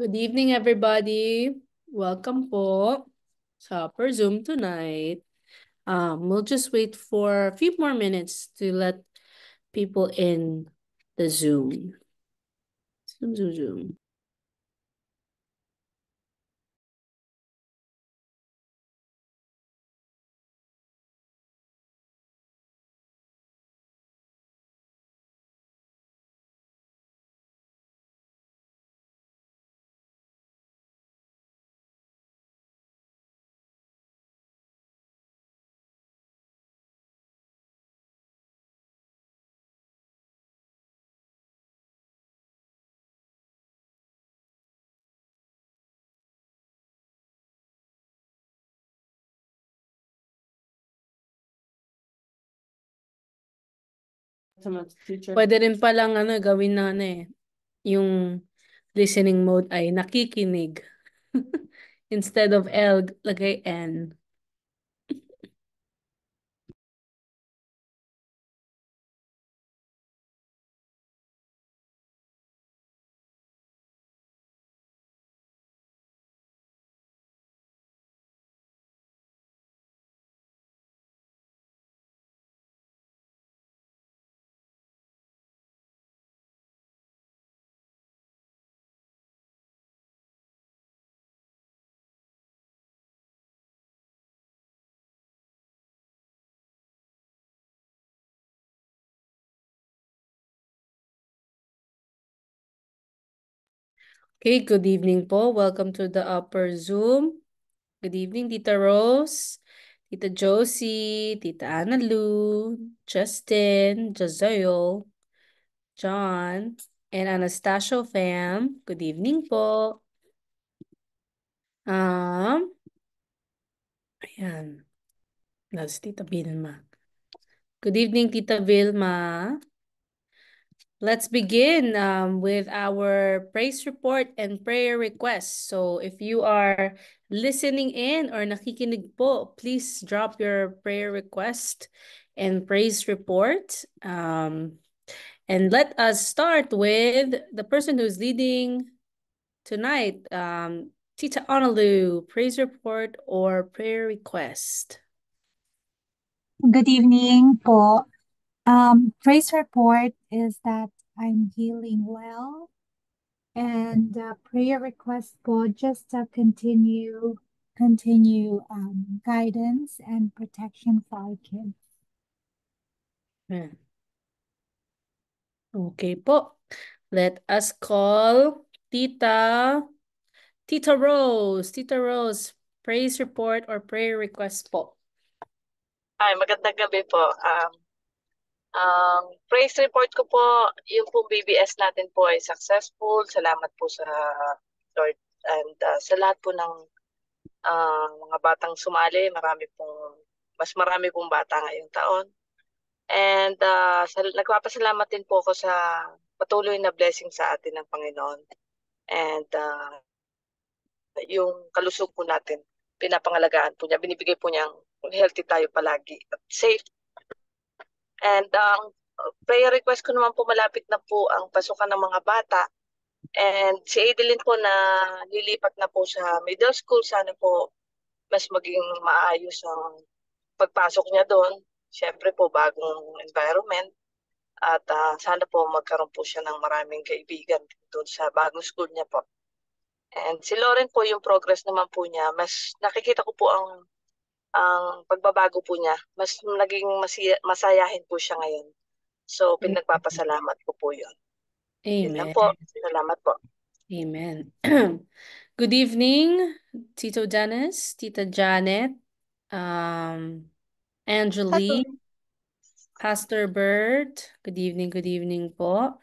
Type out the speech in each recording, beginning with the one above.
Good evening, everybody. Welcome po sa per Zoom tonight. Um, we'll just wait for a few more minutes to let people in the Zoom. Zoom, Zoom, Zoom. math teacher. Pwede rin palang ano, gawin na ano eh, yung listening mode ay nakikinig. Instead of L, lagay N. Okay, good evening po. Welcome to the Upper Zoom. Good evening, Tita Rose, Tita Josie, Tita Ana Lou, Justin, Jazoyo, John, and Anastasio fam. Good evening po. Um, ayan. That's Tita Vilma. Good evening, Tita Vilma. Let's begin um, with our praise report and prayer request. So if you are listening in or nakikinig po, please drop your prayer request and praise report. Um, and let us start with the person who's leading tonight, um, Tita Onalu, praise report or prayer request. Good evening po. Um, praise report is that I'm healing well. And uh, prayer request for just to continue continue um, guidance and protection for our kids. Hmm. Okay po. Let us call Tita Tita Rose. Tita Rose, praise report or prayer request po. Hi, magandang gabi po. Um, um, praise report ko po, yung pong BBS natin po ay successful. Salamat po sa Lord and uh, sa lahat po ng uh, mga batang sumali. Marami pong, mas marami pong bata ngayong taon. And uh, sal- nagpapasalamat din po ako sa patuloy na blessing sa atin ng Panginoon. And uh, yung kalusog po natin, pinapangalagaan po niya. Binibigay po niyang healthy tayo palagi at safe And ang um, prayer request ko naman po malapit na po ang pasukan ng mga bata. And si Adeline po na lilipat na po sa middle school, sana po mas maging maayos ang pagpasok niya doon. Siyempre po bagong environment. At uh, sana po magkaroon po siya ng maraming kaibigan doon sa bagong school niya po. And si Lauren po, yung progress naman po niya, mas nakikita ko po ang ang pagbabago po niya. Mas naging masaya, masayahin po siya ngayon. So, mm. pinagpapasalamat ko po yun. Amen. Yun po. Salamat po. Amen. Good evening, Tito Dennis, Tita Janet, um, Angeline, Pastor Bird. Good evening, good evening po.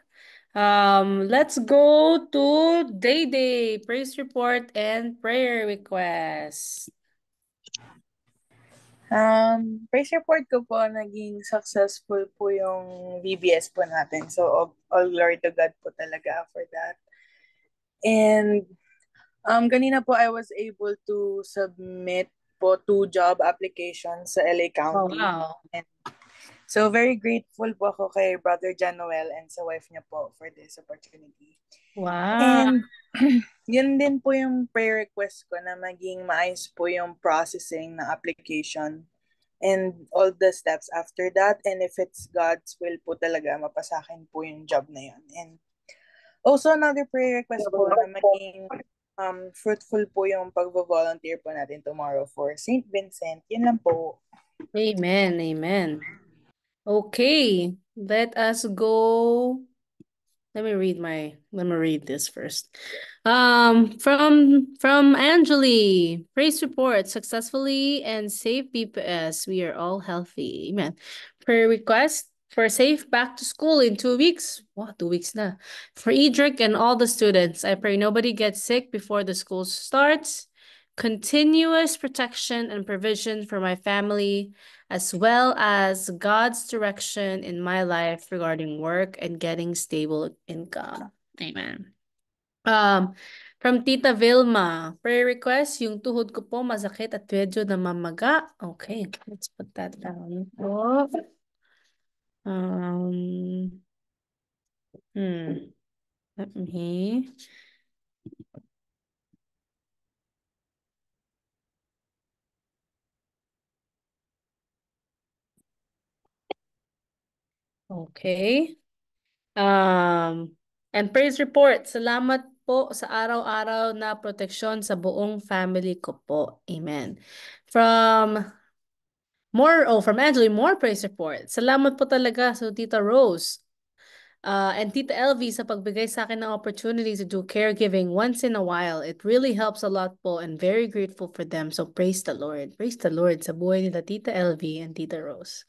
Um, let's go to Day Day, praise report and prayer request. Um, praise report ko po, naging successful po yung VBS po natin. So, all glory to God po talaga for that. And, um, kanina po I was able to submit po two job applications sa LA County. Oh, wow. And So very grateful po ako kay Brother John and sa wife niya po for this opportunity. Wow. And yun din po yung prayer request ko na maging maayos po yung processing ng application and all the steps after that. And if it's God's will po talaga, mapasakin po yung job na yun. And also another prayer request po na maging um, fruitful po yung pag-volunteer po natin tomorrow for St. Vincent. Yun lang po. Amen. Amen. Okay, let us go. Let me read my let me read this first. Um from from Angeli, praise report successfully and safe BPS. We are all healthy. Amen. Prayer request for safe back to school in two weeks. What two weeks now? For Edric and all the students. I pray nobody gets sick before the school starts continuous protection and provision for my family, as well as God's direction in my life regarding work and getting stable income. Amen. Um, from Tita Vilma, prayer request, yung tuhod ko po masakit at medyo namamaga. Okay, let's put that down Um, hmm, let me... Okay. Um, and praise report. Salamat po sa araw-araw na protection sa buong family ko po. Amen. From more oh from Angeli more praise report. Salamat po talaga sa so Tita Rose. Uh, and Tita Elvie sa pagbigay sa akin ng opportunity to do caregiving once in a while. It really helps a lot po and very grateful for them. So praise the Lord. Praise the Lord sa buhay nila Tita Elvie and Tita Rose.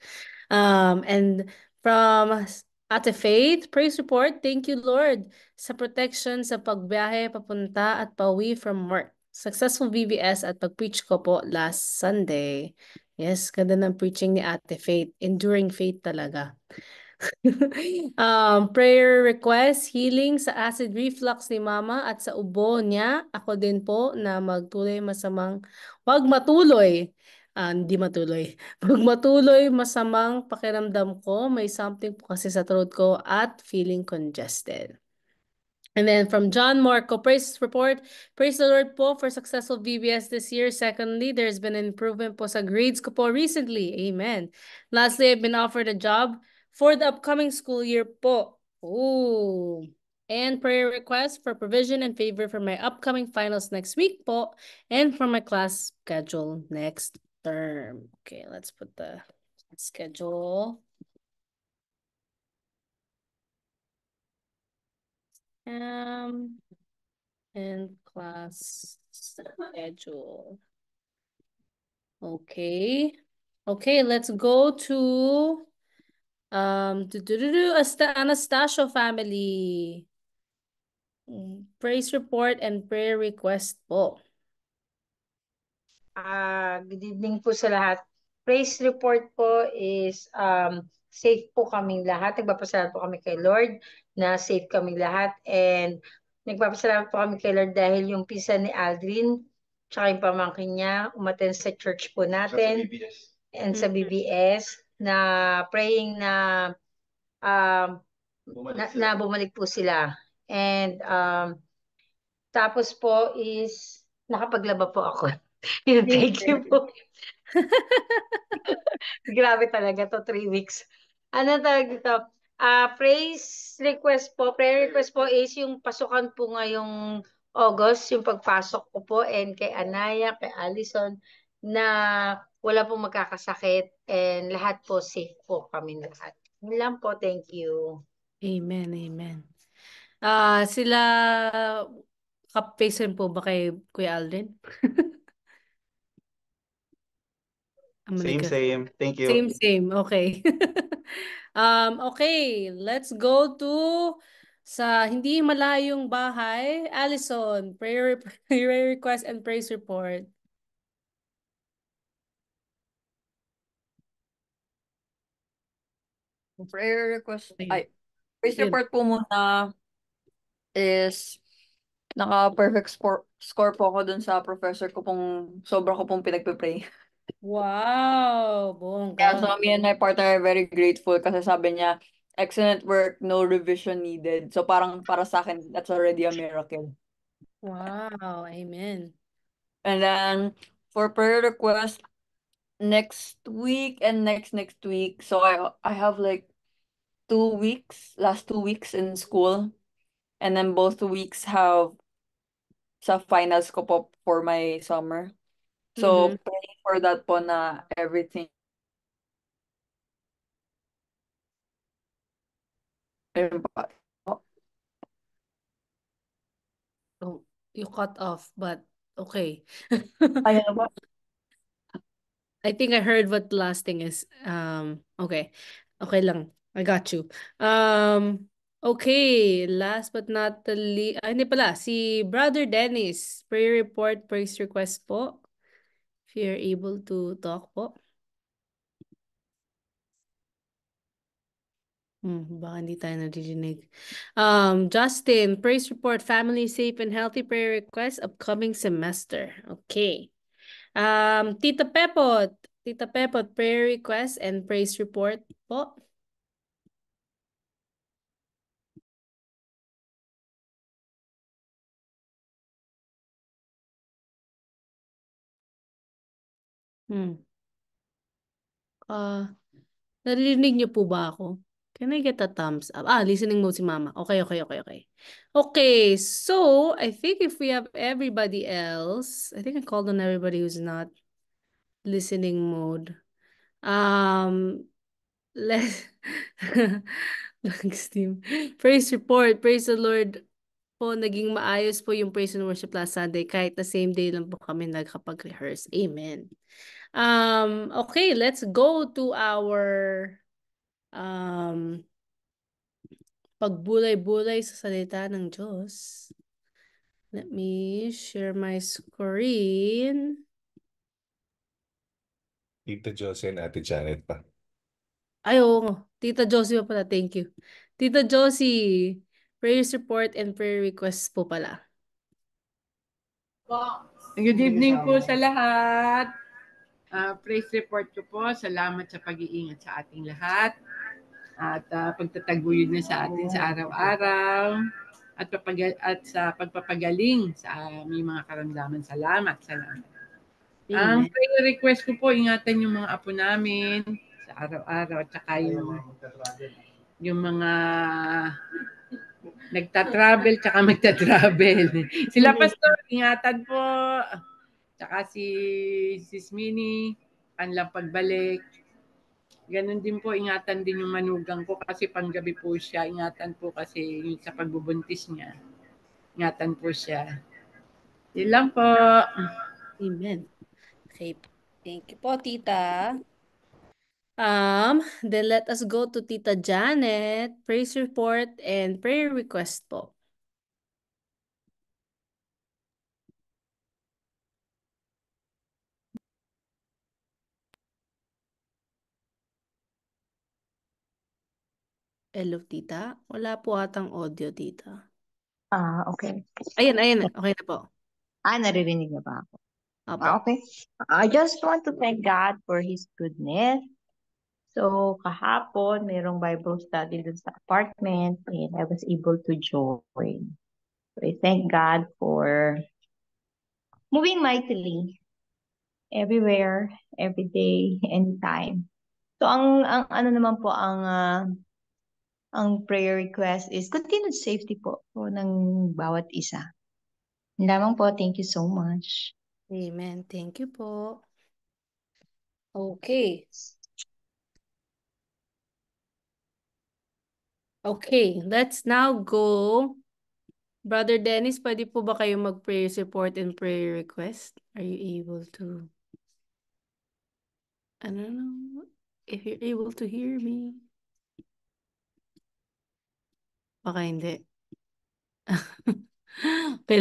Um, and From Ate Faith, praise report. Thank you, Lord, sa protection sa pagbiyahe, papunta at pauwi from work. Successful BBS at pag-preach ko po last Sunday. Yes, ganda ng preaching ni Ate Faith. Enduring faith talaga. um, prayer request, healing sa acid reflux ni Mama at sa ubo niya. Ako din po na magtuloy masamang, wag matuloy uh, hindi matuloy. Pag matuloy, masamang pakiramdam ko, may something po kasi sa throat ko at feeling congested. And then from John Marco, praise report. Praise the Lord po for successful VBS this year. Secondly, there's been an improvement po sa grades ko po recently. Amen. Lastly, I've been offered a job for the upcoming school year po. Ooh. And prayer request for provision and favor for my upcoming finals next week po and for my class schedule next term. Okay, let's put the schedule. Um, and class schedule. Okay. Okay, let's go to um do, do, do, do, Anastasio family. Mm, praise report and prayer request po. good evening po sa lahat. Praise report po is um, safe po kaming lahat. Nagpapasalamat po kami kay Lord na safe kami lahat. And nagpapasalamat po kami kay Lord dahil yung pisa ni Aldrin tsaka yung pamangkin niya umaten sa church po natin. Sa BBS. And sa mm-hmm. BBS na praying na, uh, bumalik na, na bumalik po sila. And um, tapos po is nakapaglaba po ako. Yun, thank you po. Grabe talaga to, three weeks. Ano talaga ito? Uh, ah, praise request po, prayer request po is yung pasukan po ngayong August, yung pagpasok ko po and kay Anaya, kay Allison na wala pong magkakasakit and lahat po safe po kami lahat. Yun lang po, thank you. Amen, amen. Ah, uh, sila kapasen po ba kay Kuya Alden? Same, God. same. Thank you. Same, same. Okay. um, okay, let's go to sa hindi malayong bahay. Allison, prayer, prayer request and praise report. Prayer request. Ay, praise Yun. report po muna is naka-perfect score po ako dun sa professor ko pong sobra ko pong pinagpe-pray. Wow! Bongga. Kaya so me and my partner are very grateful kasi sabi niya, excellent work, no revision needed. So parang para sa akin, that's already a miracle. Wow! Amen. And then, for prayer request, next week and next next week, so I, I have like two weeks, last two weeks in school. And then both weeks have sa finals ko po for my summer. So, mm-hmm. pray for that po na everything Ayun oh, pa. you cut off, but okay. Ayan ba? I think I heard what last thing is. Um, okay. Okay lang. I got you. Um, okay. Last but not the least. Ah, pala. Si Brother Dennis. Prayer report, praise request po. If you're able to talk po. Hmm, baka hindi tayo naririnig. Um, Justin, praise report, family safe and healthy prayer request upcoming semester. Okay. Um, Tita Pepot, Tita Pepot, prayer request and praise report po. Hmm. Ah, naririnig niyo po ba ako? Can I get a thumbs up? Ah, listening mode si Mama. Okay, okay, okay, okay. Okay, so I think if we have everybody else, I think I called on everybody who's not listening mode. Um, let's team. Praise report. Praise the Lord po. Naging maayos po yung praise and worship last Sunday kahit the same day lang po kami nagkapag-rehearse. Amen. Um, okay, let's go to our um, pagbulay-bulay sa salita ng Diyos. Let me share my screen. Tita Josie and Ate Janet pa. Ay, oo. Tita Josie pa pala. Thank you. Tita Josie, prayer support and prayer requests po pala. Good evening po sa lahat. Uh, praise report ko po. Salamat sa pag-iingat sa ating lahat. At uh, pagtataguyod na sa atin sa araw-araw. At, papagal- at sa pagpapagaling sa aming mga karamdaman. Salamat, salamat. Ang um, prayer request ko po, ingatan yung mga apo namin sa araw-araw at saka yung, yung mga nagta-travel tsaka magta-travel. Sila pastor, ingatan po. Tsaka si Sis Mini, kanlang pagbalik. Ganon din po, ingatan din yung manugang ko kasi panggabi po siya. Ingatan po kasi yung sa pagbubuntis niya. Ingatan po siya. Yun lang po. Amen. Okay. Thank you po, tita. Um, then let us go to Tita Janet. Praise report and prayer request po. Hello, tita. Wala po atang audio, tita. Ah, okay. Ayan, ayan. Okay na po. Ah, naririnig na ba ako? Opo. Ah, okay. I just want to thank God for His goodness. So, kahapon, mayroong Bible study dun sa apartment and I was able to join. So, I thank God for moving mightily everywhere, every day, anytime. So, ang, ang ano naman po ang uh, ang prayer request is continued safety po, po ng bawat isa. Lamang po, thank you so much. Amen. Thank you po. Okay. Okay, let's now go. Brother Dennis, pwede po ba kayo mag-prayer support and prayer request? Are you able to? I don't know if you're able to hear me. Baka hindi. okay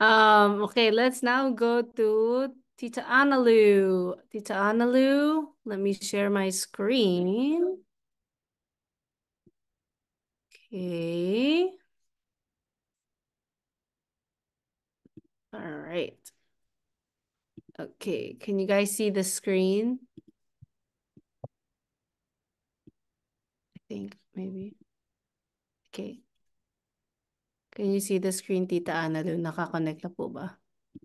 Um, okay, let's now go to Tita Analu. Tita Analu, let me share my screen. Okay. All right. Okay, can you guys see the screen? I think maybe. Okay. Can you see the screen, Tita Ana Nakakonect na po ba?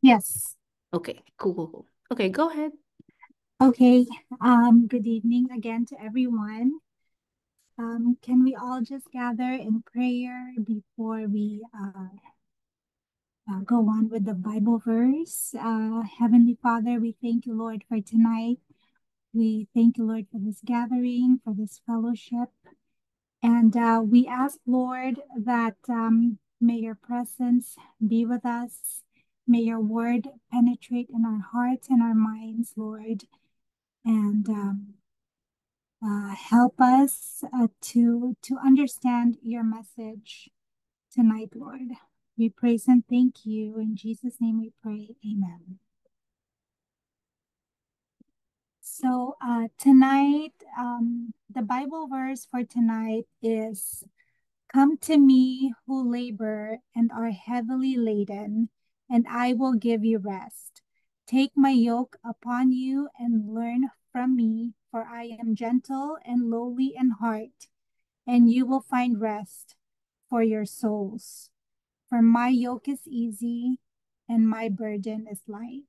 Yes. Okay, cool. Okay, go ahead. Okay, um, good evening again to everyone. Um, can we all just gather in prayer before we uh, uh, go on with the Bible verse? Uh, Heavenly Father, we thank you, Lord, for tonight. We thank you, Lord, for this gathering, for this fellowship. And uh, we ask, Lord, that um, may your presence be with us. May your word penetrate in our hearts and our minds, Lord, and um, uh, help us uh, to to understand your message tonight, Lord. We praise and thank you. In Jesus' name we pray. Amen. So uh, tonight, um, the Bible verse for tonight is Come to me who labor and are heavily laden, and I will give you rest. Take my yoke upon you and learn from me, for I am gentle and lowly in heart, and you will find rest for your souls. For my yoke is easy and my burden is light.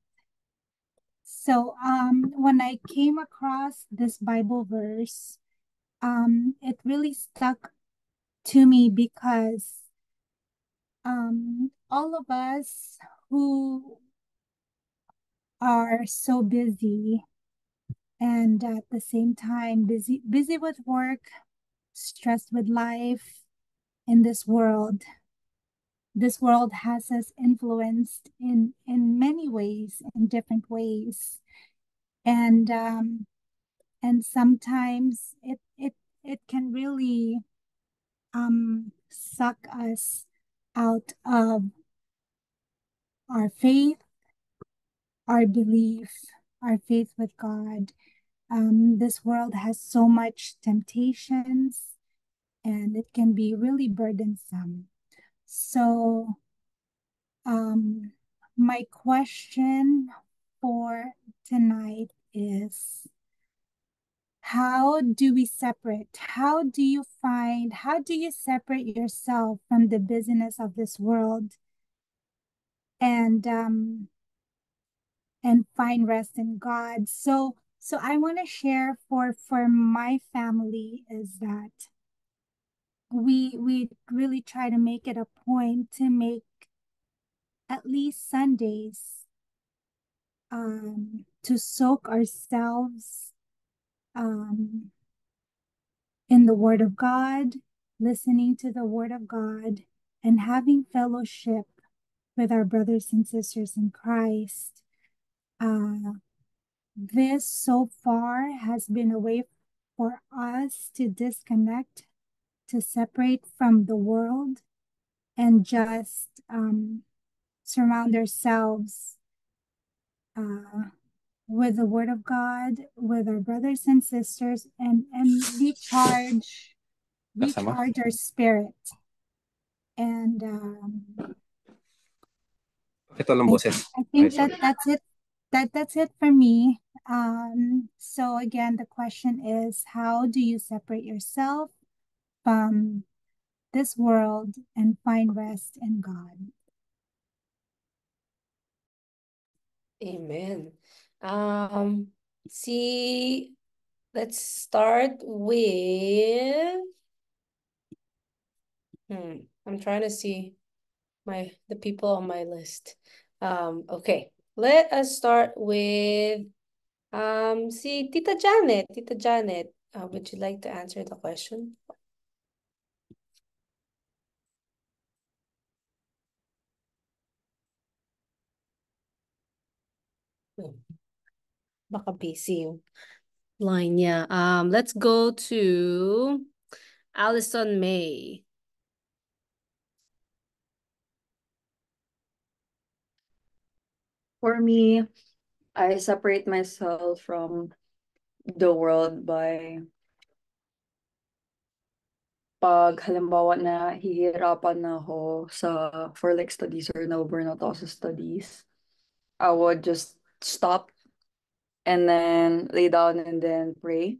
So um, when I came across this Bible verse, um, it really stuck to me because um, all of us who are so busy and at the same time busy busy with work stressed with life in this world this world has us influenced in in many ways in different ways and um and sometimes it it it can really um suck us out of our faith our belief our faith with god um, this world has so much temptations and it can be really burdensome so um, my question for tonight is how do we separate? How do you find, how do you separate yourself from the business of this world and um, and find rest in God? So so I want to share for for my family is that we we really try to make it a point to make at least Sundays um, to soak ourselves um, in the Word of God, listening to the Word of God, and having fellowship with our brothers and sisters in Christ. Uh, this so far has been a way for us to disconnect to separate from the world and just um, surround ourselves uh, with the word of god with our brothers and sisters and and recharge recharge our spirit and um, I, I think that that's it that that's it for me um, so again the question is how do you separate yourself from um, this world and find rest in God. Amen. Um, see, let's start with. Hmm, I'm trying to see my the people on my list. Um, okay, let us start with um see Tita Janet. Tita Janet, uh, would you like to answer the question? baka busy yung line niya. Um, let's go to Allison May. For me, I separate myself from the world by pag halimbawa na hihirapan na ako sa for like studies or na burnout ako sa studies, I would just stop and then lay down and then pray.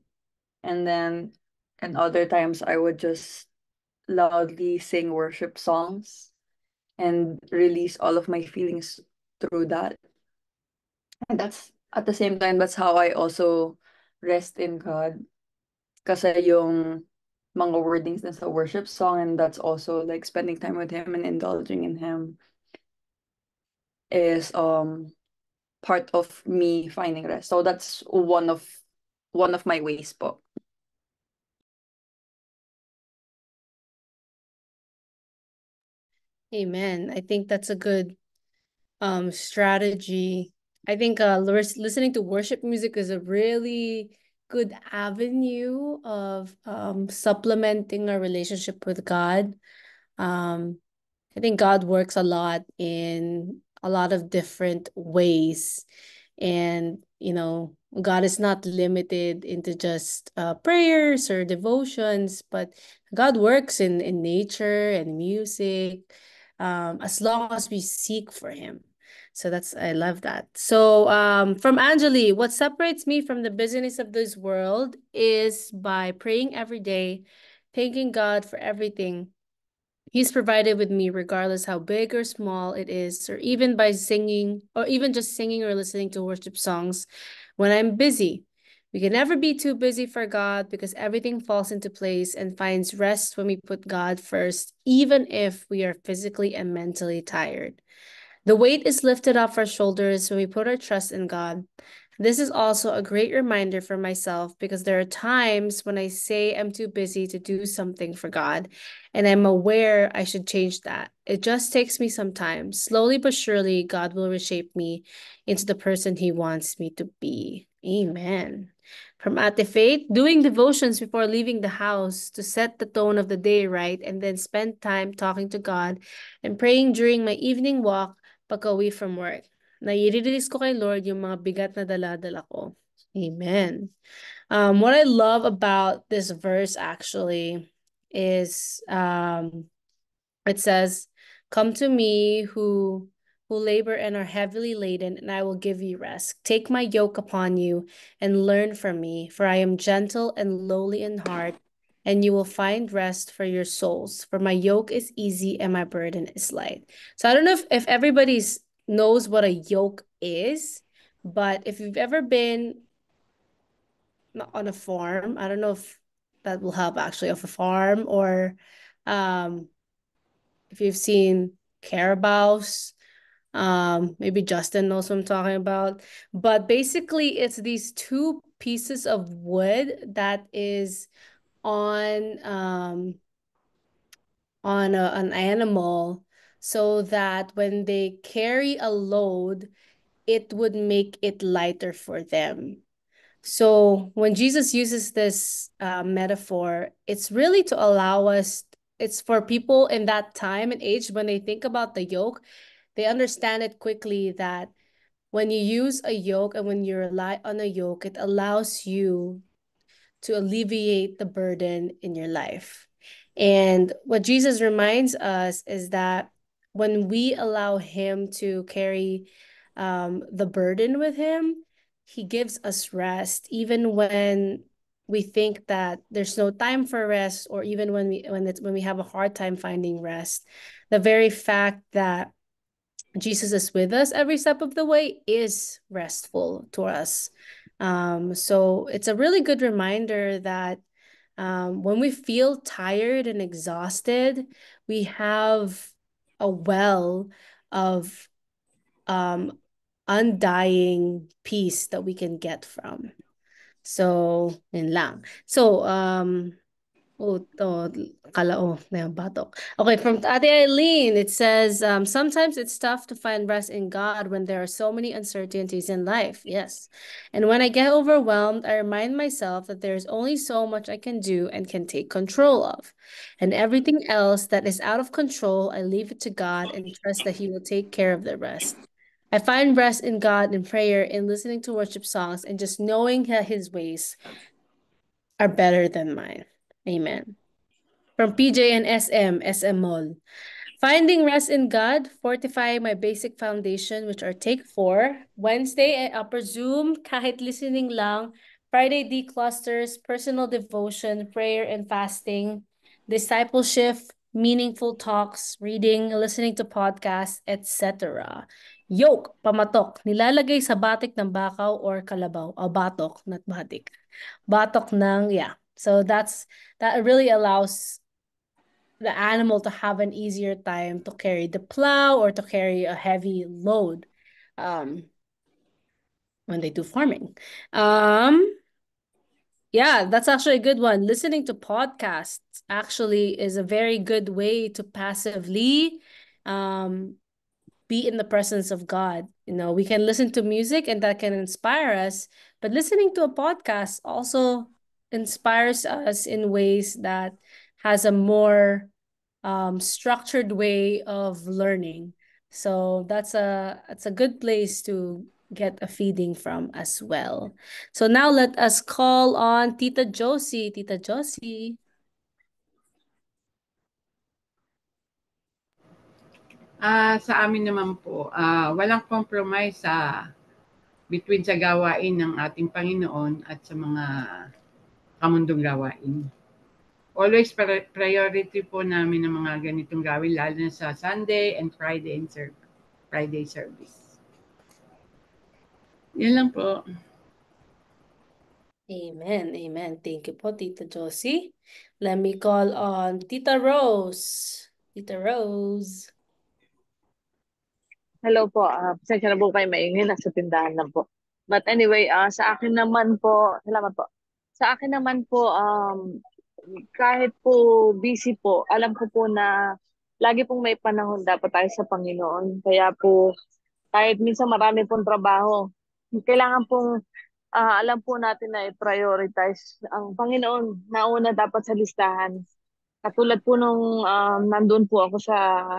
And then and other times I would just loudly sing worship songs and release all of my feelings through that. And that's at the same time that's how I also rest in God. Kasi yung mga wordings na sa worship song and that's also like spending time with him and indulging in him is um part of me finding rest. So that's one of one of my ways But Amen. I think that's a good um strategy. I think uh listening to worship music is a really good avenue of um supplementing our relationship with God. Um I think God works a lot in a lot of different ways and you know god is not limited into just uh, prayers or devotions but god works in in nature and music um, as long as we seek for him so that's i love that so um, from anjali what separates me from the busyness of this world is by praying every day thanking god for everything He's provided with me regardless how big or small it is, or even by singing, or even just singing or listening to worship songs when I'm busy. We can never be too busy for God because everything falls into place and finds rest when we put God first, even if we are physically and mentally tired. The weight is lifted off our shoulders when we put our trust in God. This is also a great reminder for myself because there are times when I say I'm too busy to do something for God, and I'm aware I should change that. It just takes me some time. Slowly but surely, God will reshape me into the person He wants me to be. Amen. From Ate Faith, doing devotions before leaving the house to set the tone of the day right and then spend time talking to God and praying during my evening walk go away from work na i-release ko kay Lord yung mga bigat na daladala ko. Amen. Um, what I love about this verse actually is um, it says, Come to me who who labor and are heavily laden, and I will give you rest. Take my yoke upon you and learn from me, for I am gentle and lowly in heart, and you will find rest for your souls. For my yoke is easy and my burden is light. So I don't know if, if everybody's knows what a yoke is. But if you've ever been on a farm, I don't know if that will help actually, of a farm or um, if you've seen carabaos, um, maybe Justin knows what I'm talking about. But basically, it's these two pieces of wood that is on um, on a, an animal so that when they carry a load, it would make it lighter for them. So when Jesus uses this uh, metaphor, it's really to allow us, it's for people in that time and age when they think about the yoke, they understand it quickly that when you use a yoke and when you rely on a yoke, it allows you to alleviate the burden in your life. And what Jesus reminds us is that when we allow him to carry um, the burden with him, he gives us rest, even when we think that there's no time for rest, or even when we when it's when we have a hard time finding rest. The very fact that Jesus is with us every step of the way is restful to us. Um, so it's a really good reminder that um, when we feel tired and exhausted, we have a well of um, undying peace that we can get from. So, in lang. So, um, Oh, oh, Okay, from Ate Eileen, it says, um, sometimes it's tough to find rest in God when there are so many uncertainties in life. Yes. And when I get overwhelmed, I remind myself that there's only so much I can do and can take control of. And everything else that is out of control, I leave it to God and trust that He will take care of the rest. I find rest in God in prayer, in listening to worship songs, and just knowing that His ways are better than mine. Amen. From PJ and SM, SM Mall. Finding rest in God, fortify my basic foundation, which are take four. Wednesday, eh, upper Zoom, kahit listening lang. Friday, D clusters, personal devotion, prayer and fasting, discipleship, meaningful talks, reading, listening to podcasts, etc. Yoke, pamatok, nilalagay sa batik ng bakaw or kalabaw. O batok, not batik. Batok ng, yeah, so that's that really allows the animal to have an easier time to carry the plow or to carry a heavy load um, when they do farming. Um, yeah, that's actually a good one. Listening to podcasts actually is a very good way to passively um, be in the presence of God. You know, we can listen to music and that can inspire us, but listening to a podcast also inspires us in ways that has a more um, structured way of learning. So that's a that's a good place to get a feeding from as well. So now let us call on Tita Josie. Tita Josie. Uh, sa amin naman po, uh, walang compromise sa uh, between sa gawain ng ating Panginoon at sa mga kamundong gawain. Always priority po namin ng mga ganitong gawin, lalo na sa Sunday and Friday, and ser- Friday service. Yan lang po. Amen. Amen. Thank you po, Tita Josie. Let me call on Tita Rose. Tita Rose. Hello po. Uh, pasensya na po kayo maingay. Nasa tindahan na po. But anyway, uh, sa akin naman po, salamat po. Sa akin naman po, um, kahit po busy po, alam ko po na lagi pong may panahon dapat tayo sa Panginoon. Kaya po, kahit minsan marami pong trabaho, kailangan pong uh, alam po natin na i-prioritize ang Panginoon na una dapat sa listahan. Katulad po nung um, nandun po ako sa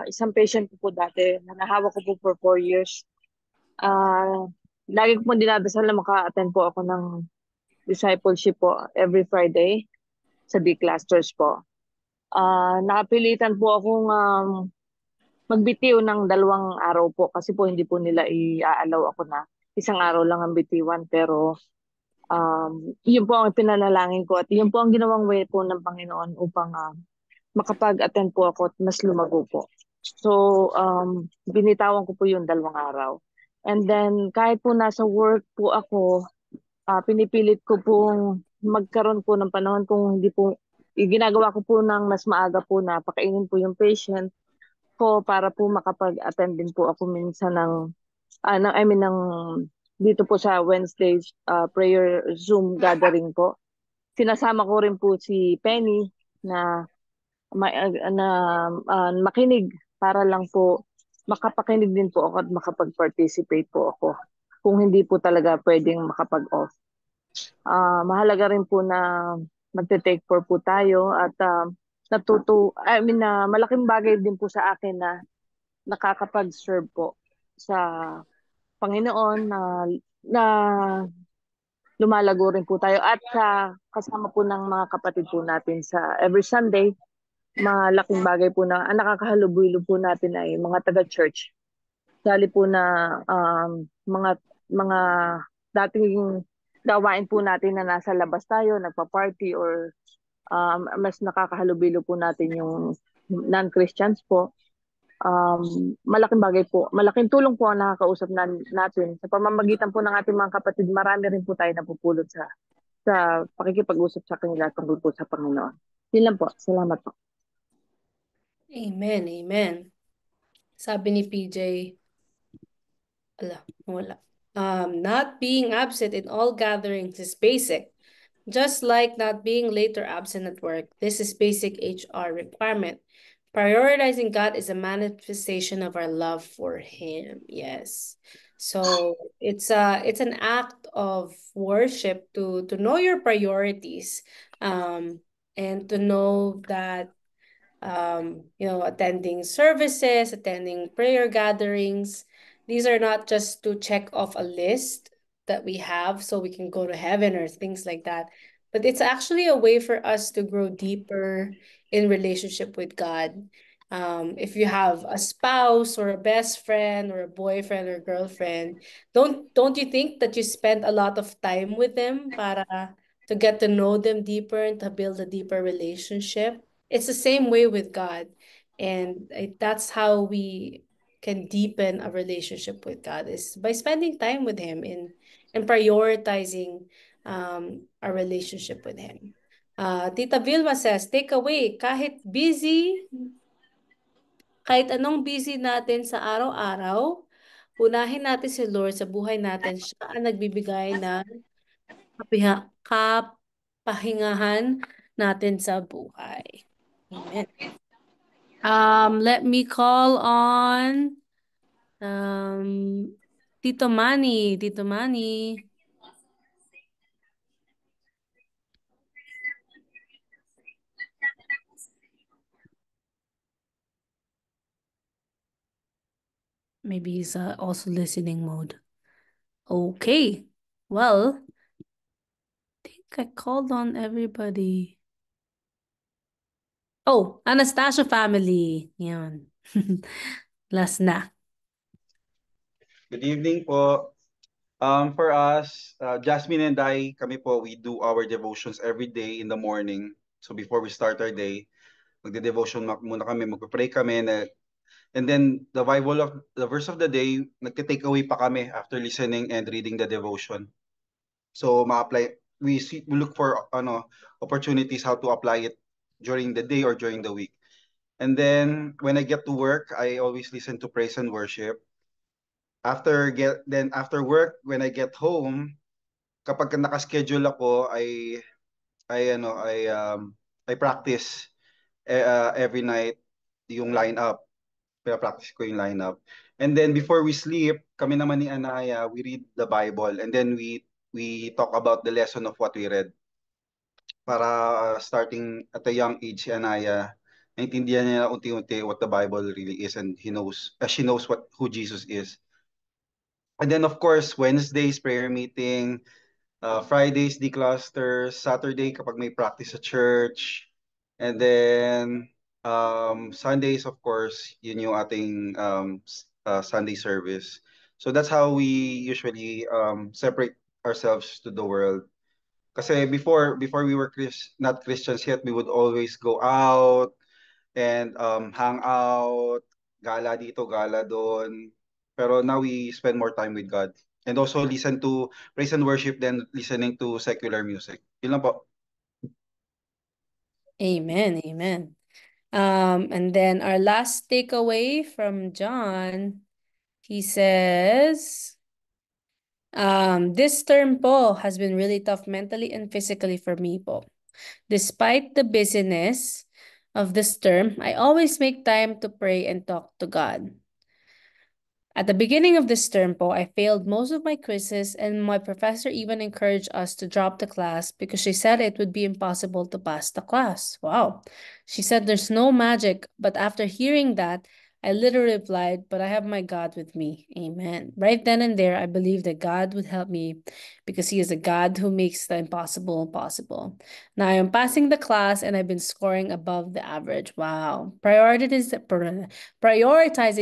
isang patient ko po dati, na nahawak ko po for 4 years. Uh, lagi ko po dinadasal na maka-attend po ako ng discipleship po every Friday sa big clusters po. Uh, napilitan po akong um, magbitiw ng dalawang araw po kasi po hindi po nila iaalaw ako na isang araw lang ang bitiwan pero um, yun po ang pinanalangin ko at yun po ang ginawang way po ng Panginoon upang uh, makapag-attend po ako at mas lumago po. So, um, binitawan ko po yung dalawang araw. And then, kahit po nasa work po ako, uh, pinipilit ko pong magkaroon po ng panahon kung hindi po ginagawa ko po ng mas maaga po na pakainin po yung patient ko para po makapag-attend din po ako minsan ng, uh, ng I mean ng dito po sa Wednesday uh, prayer Zoom gathering ko. Sinasama ko rin po si Penny na na uh, makinig para lang po makapakinig din po ako at makapag-participate po ako kung hindi po talaga pwedeng makapag-off. Uh, mahalaga rin po na magte-take for po tayo at uh, ah, natuto, I mean, uh, malaking bagay din po sa akin na nakakapag-serve po sa Panginoon na, na lumalago rin po tayo at sa kasama po ng mga kapatid po natin sa every Sunday malaking bagay po na ang nakakahalubilo po natin ay mga taga-church. Dali po na um, mga mga dating gawain po natin na nasa labas tayo, nagpa-party or um, mas nakakahalubilo po natin yung non-Christians po, um, malaking bagay po, malaking tulong po ang nakakausap na, natin. Sa pamamagitan po ng ating mga kapatid, marami rin po tayo napupulot sa sa pakikipag-usap sa kanila tungkol po sa Panginoon. Yun lang po. Salamat po. Amen, amen. Sabi ni PJ, ala, wala. Um, not being absent in all gatherings is basic. Just like not being late or absent at work, this is basic HR requirement. Prioritizing God is a manifestation of our love for Him. Yes. So it's a it's an act of worship to to know your priorities, um, and to know that um, you know attending services, attending prayer gatherings, these are not just to check off a list that we have so we can go to heaven or things like that but it's actually a way for us to grow deeper in relationship with god um, if you have a spouse or a best friend or a boyfriend or girlfriend don't don't you think that you spend a lot of time with them para to get to know them deeper and to build a deeper relationship it's the same way with god and eh, that's how we can deepen a relationship with God is by spending time with Him and and prioritizing um, our relationship with Him. Uh, Tita Vilma says, take away kahit busy, kahit anong busy natin sa araw-araw, unahin natin si Lord sa buhay natin. Siya ang nagbibigay ng kapiha, kapahingahan natin sa buhay. Amen. Um, let me call on um, Tito Manny. Tito Manny. Maybe he's uh, also listening mode. Okay. Well, I think I called on everybody. Oh, Anastasia family. Yan. Last na. Good evening po. Um, for us, uh, Jasmine and I, kami po, we do our devotions every day in the morning. So before we start our day, magde-devotion muna kami, magpe-pray kami. Na, and then the Bible of the verse of the day, nagte-take away pa kami after listening and reading the devotion. So ma-apply, we, see, we look for ano, opportunities how to apply it during the day or during the week. And then when I get to work, I always listen to praise and worship. After get then after work, when I get home, kapag naka-schedule ako, I I ano, I um I practice e, uh, every night yung lineup. Pina-practice ko yung lineup. And then before we sleep, kami naman ni Anaya, we read the Bible and then we we talk about the lesson of what we read. para starting at a young age and I uh, naintindihan niya unti-unti what the Bible really is and he knows uh, she knows what who Jesus is. And then of course Wednesdays prayer meeting, uh, Fridays decluster, Saturday kapag may practice sa church, and then um, Sundays of course yun yung ating um, uh, Sunday service. So that's how we usually um, separate ourselves to the world Kasi before before we were Chris, not Christians yet, we would always go out and um, hang out, gala dito, gala doon. Pero now we spend more time with God. And also listen to praise and worship than listening to secular music. Yun lang po. Amen, amen. Um, and then our last takeaway from John, he says, um, this term po has been really tough mentally and physically for me po. Despite the busyness of this term, I always make time to pray and talk to God. At the beginning of this term po, I failed most of my quizzes and my professor even encouraged us to drop the class because she said it would be impossible to pass the class. Wow. She said there's no magic, but after hearing that, I literally replied, But I have my God with me. Amen. Right then and there, I believed that God would help me because He is a God who makes the impossible possible. Now I am passing the class and I've been scoring above the average. Wow. Prioritizing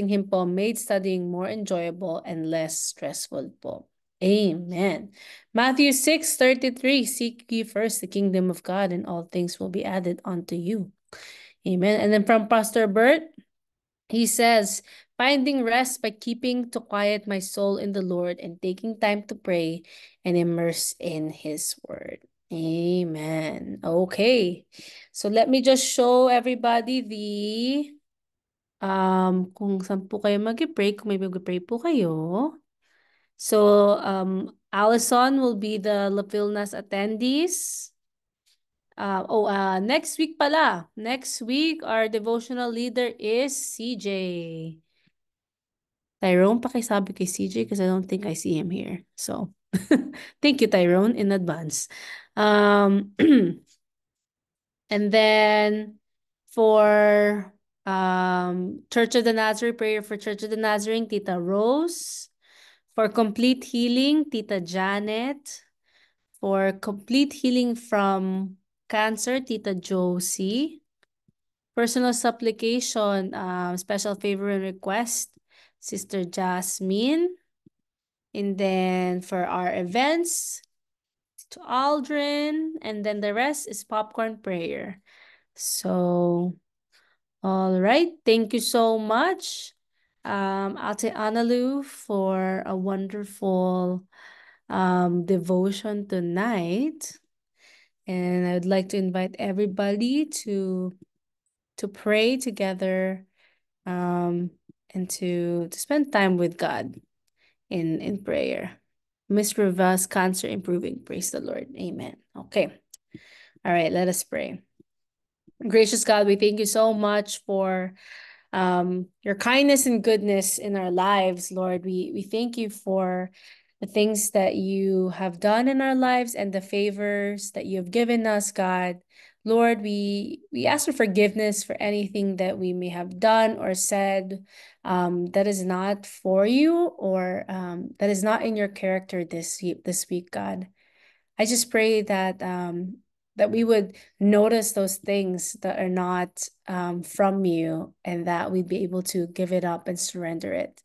Him made studying more enjoyable and less stressful po. Amen. Matthew 6 33 Seek ye first the kingdom of God, and all things will be added unto you. Amen. And then from Pastor Bert, he says, finding rest by keeping to quiet my soul in the Lord and taking time to pray and immerse in his word. Amen. Okay. So let me just show everybody the um kung saan po kayo mag-pray, kung may mag-pray po kayo. So um Allison will be the La attendees. Uh, oh, uh, next week pala. Next week, our devotional leader is CJ. Tyrone, pakisabi kay CJ because I don't think I see him here. So, thank you, Tyrone, in advance. Um, and then for um, Church of the Nazarene, prayer for Church of the Nazarene, Tita Rose. For complete healing, Tita Janet. For complete healing from Cancer, Tita Josie. Personal supplication, um, special favor and request, Sister Jasmine. And then for our events, to Aldrin. And then the rest is popcorn prayer. So, all right. Thank you so much, um, Ate Analu, for a wonderful um, devotion tonight. And I would like to invite everybody to to pray together um, and to, to spend time with God in, in prayer. Miss Rivas, cancer improving. Praise the Lord. Amen. Okay. All right, let us pray. Gracious God, we thank you so much for um, your kindness and goodness in our lives, Lord. We, we thank you for the things that you have done in our lives and the favors that you have given us, God. Lord, we, we ask for forgiveness for anything that we may have done or said um, that is not for you or um, that is not in your character this, this week, God. I just pray that um, that we would notice those things that are not um, from you and that we'd be able to give it up and surrender it.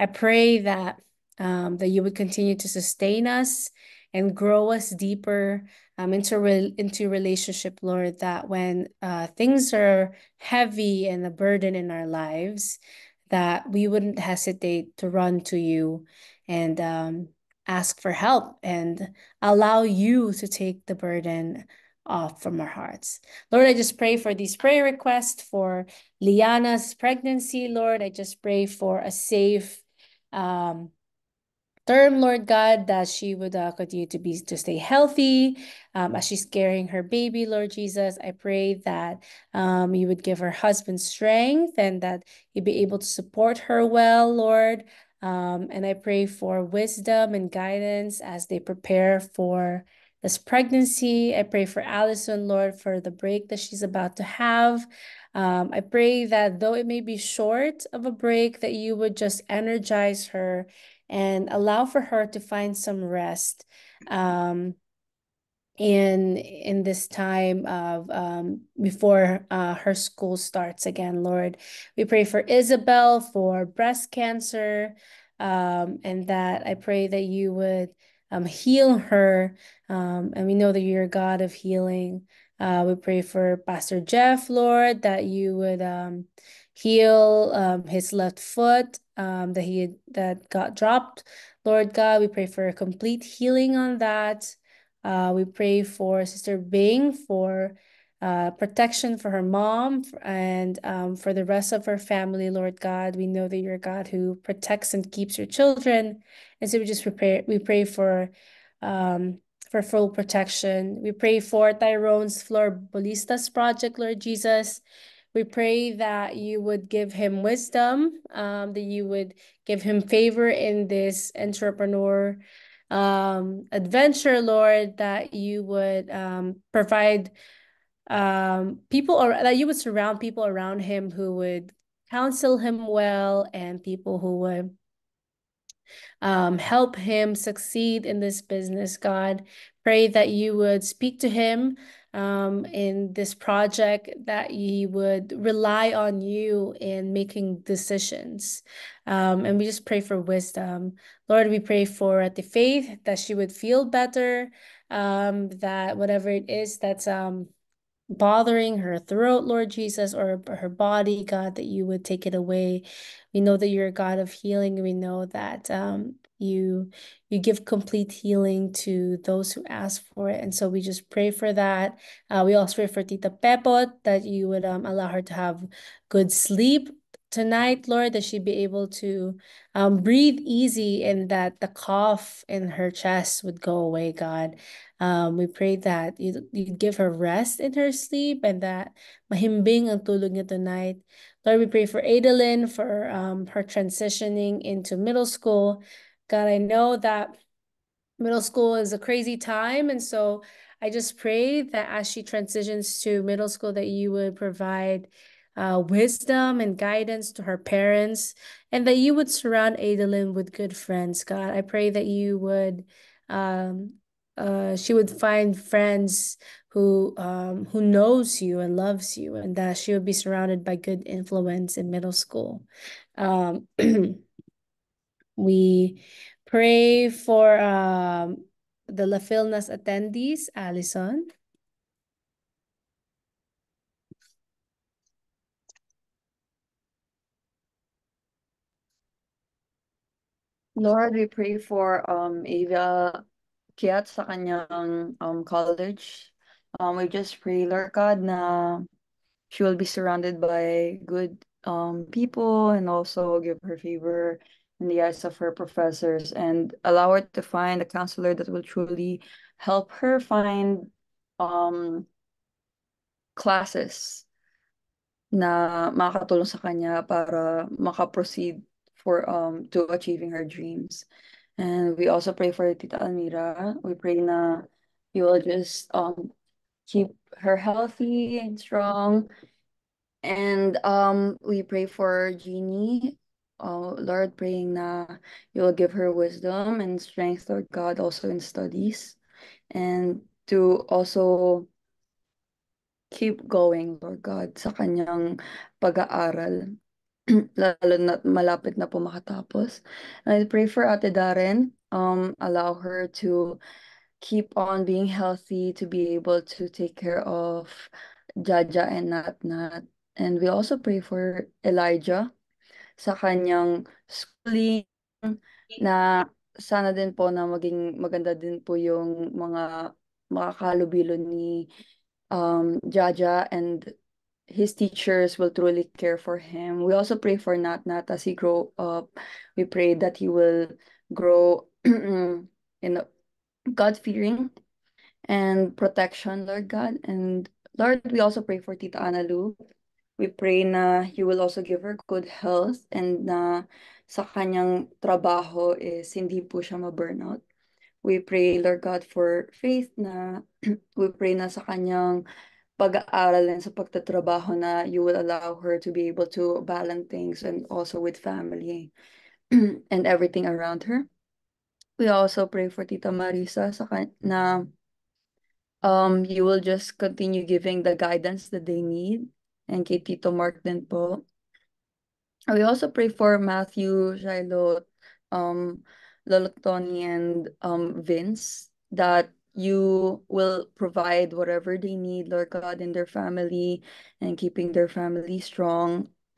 I pray that um, that you would continue to sustain us and grow us deeper um, into re- into relationship, Lord. That when uh, things are heavy and a burden in our lives, that we wouldn't hesitate to run to you and um, ask for help and allow you to take the burden off from our hearts. Lord, I just pray for these prayer requests for Liana's pregnancy. Lord, I just pray for a safe um, term, Lord God, that she would uh, continue to be to stay healthy um, as she's carrying her baby, Lord Jesus. I pray that um, you would give her husband strength and that you'd be able to support her well, Lord. Um, and I pray for wisdom and guidance as they prepare for this pregnancy. I pray for Allison, Lord, for the break that she's about to have. Um, I pray that though it may be short of a break, that you would just energize her and allow for her to find some rest um, in in this time of um, before uh, her school starts again lord we pray for isabel for breast cancer um, and that i pray that you would um, heal her um, and we know that you're a god of healing uh, we pray for pastor jeff lord that you would um, heal um, his left foot um, that he had, that got dropped. Lord God, we pray for a complete healing on that. Uh, we pray for Sister Bing for uh, protection for her mom and um, for the rest of her family, Lord God. We know that you're a God who protects and keeps your children, and so we just prepare. We pray for. Um, for full protection. We pray for Tyrone's Flor Bolistas project, Lord Jesus. We pray that you would give him wisdom, um, that you would give him favor in this entrepreneur um, adventure, Lord, that you would um, provide um, people or that you would surround people around him who would counsel him well and people who would um, help him succeed in this business, God. Pray that you would speak to him um, in this project that he would rely on you in making decisions. Um, and we just pray for wisdom. Lord, we pray for the faith that she would feel better, um, that whatever it is that's um, bothering her throat, Lord Jesus, or her body, God, that you would take it away. We know that you're a God of healing. We know that um, you you give complete healing to those who ask for it and so we just pray for that uh, we also pray for tita pepot that you would um, allow her to have good sleep tonight lord that she be able to um, breathe easy and that the cough in her chest would go away god um, we pray that you, you give her rest in her sleep and that mahimbing ang tulog niya tonight lord we pray for adeline for um, her transitioning into middle school God, I know that middle school is a crazy time. And so I just pray that as she transitions to middle school, that you would provide uh, wisdom and guidance to her parents, and that you would surround Adolin with good friends, God. I pray that you would, um, uh, she would find friends who um, who knows you and loves you, and that she would be surrounded by good influence in middle school. Um, We pray for um, the La Filnas attendees, Allison. Lord, we pray for um, Eva Kiat sa kanyang um, college. Um, we just pray, Lord God, na she will be surrounded by good um, people and also give her favor in the eyes of her professors and allow her to find a counselor that will truly help her find um, classes na makakatulong sa kanya para makaproceed for um to achieving her dreams. And we also pray for Tita Almira. We pray na you will just um keep her healthy and strong. And um we pray for Jeannie Oh, Lord, praying that you will give her wisdom and strength, Lord God, also in studies and to also keep going, Lord God, sa kanyang pag-aaral. Lalo na malapit na po makatapos. And I pray for Ate Darren. Um, allow her to keep on being healthy, to be able to take care of Jaja and Nat Nat. And we also pray for Elijah sa kanyang schooling na sana din po na maging maganda din po yung mga makakalubilo ni um, Jaja and his teachers will truly care for him. We also pray for Nat Nat as he grow up. We pray that he will grow in God fearing and protection, Lord God. And Lord, we also pray for Tita Analu We pray na you will also give her good health and na sa kanyang trabaho is hindi po siya ma-burnout. We pray, Lord God, for faith na we pray na sa kanyang pag-aaral and sa pagtatrabaho na you will allow her to be able to balance things and also with family and everything around her. We also pray for Tita Marisa sa na um, you will just continue giving the guidance that they need and kay Tito Mark din po. We also pray for Matthew, Shiloh, um, Lolo Tony, and um, Vince that you will provide whatever they need, Lord God, in their family and keeping their family strong.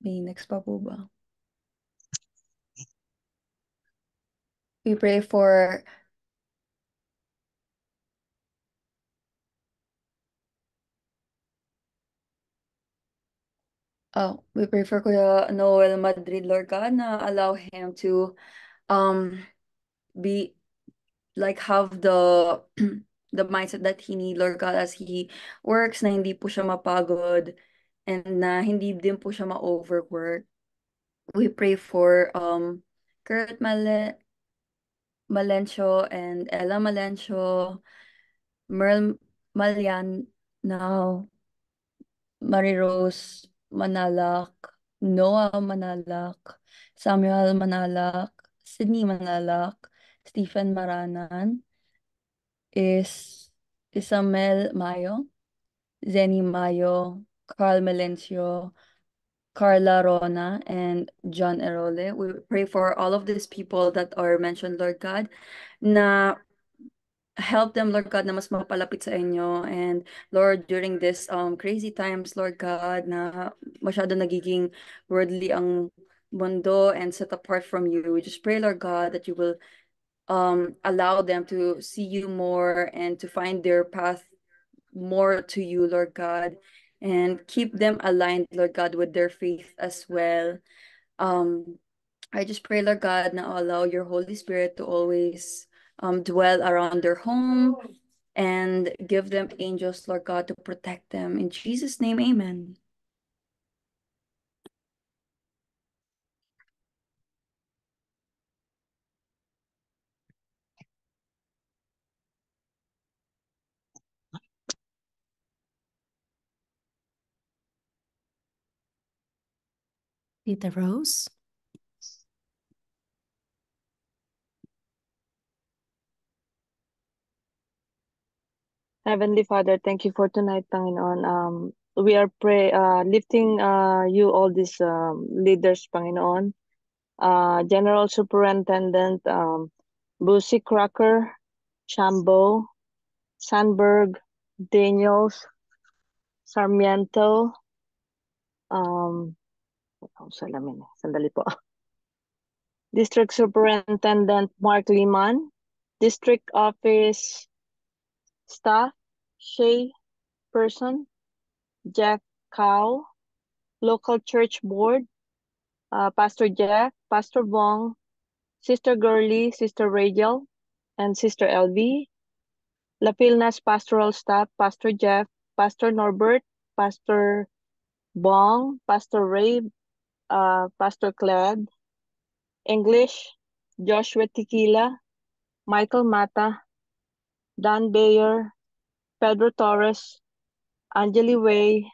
May next pa po ba? We pray for Oh, we pray for Kuya Noel Madrid, Lord God, na allow him to um be like have the the mindset that he need, Lord God, as he works na hindi po siya mapagod and na hindi din po siya ma-overwork. We pray for um Kurt Male Malencio and Ella Malencio, Merl Malian now, Mary Rose, Manalak, Noah Manalak, Samuel Manalak, Sydney Manalak, Stephen Maranan, is Isamel Mayo, Zenny Mayo, Carl Melencio, Carla Rona, and John Erole. We pray for all of these people that are mentioned, Lord God, na help them, Lord God, na mas mapalapit sa inyo. And Lord, during this um crazy times, Lord God, na masyado nagiging worldly ang mundo and set apart from you. We just pray, Lord God, that you will um allow them to see you more and to find their path more to you, Lord God, and keep them aligned, Lord God, with their faith as well. Um, I just pray, Lord God, now allow your Holy Spirit to always um, dwell around their home and give them angels, Lord God, to protect them. In Jesus' name, amen. the Rose? Heavenly Father, thank you for tonight, Panginoon. Um, we are pray, uh, lifting uh, you all these um, leaders, Panginoon. Uh, General Superintendent um, Busi Crocker, Chambo, Sandberg, Daniels, Sarmiento, um, oh, sandali po. District Superintendent Mark Liman, District Office staff, Shay, person, Jack Cow, local church board, uh, Pastor Jack, Pastor Bong, Sister Gurley, Sister Rachel, and Sister LV, Lapilna's pastoral staff, Pastor Jeff, Pastor Norbert, Pastor Bong, Pastor Ray, uh, Pastor Clad, English, Joshua Tequila, Michael Mata, Dan Bayer, Pedro Torres, Anjali Way,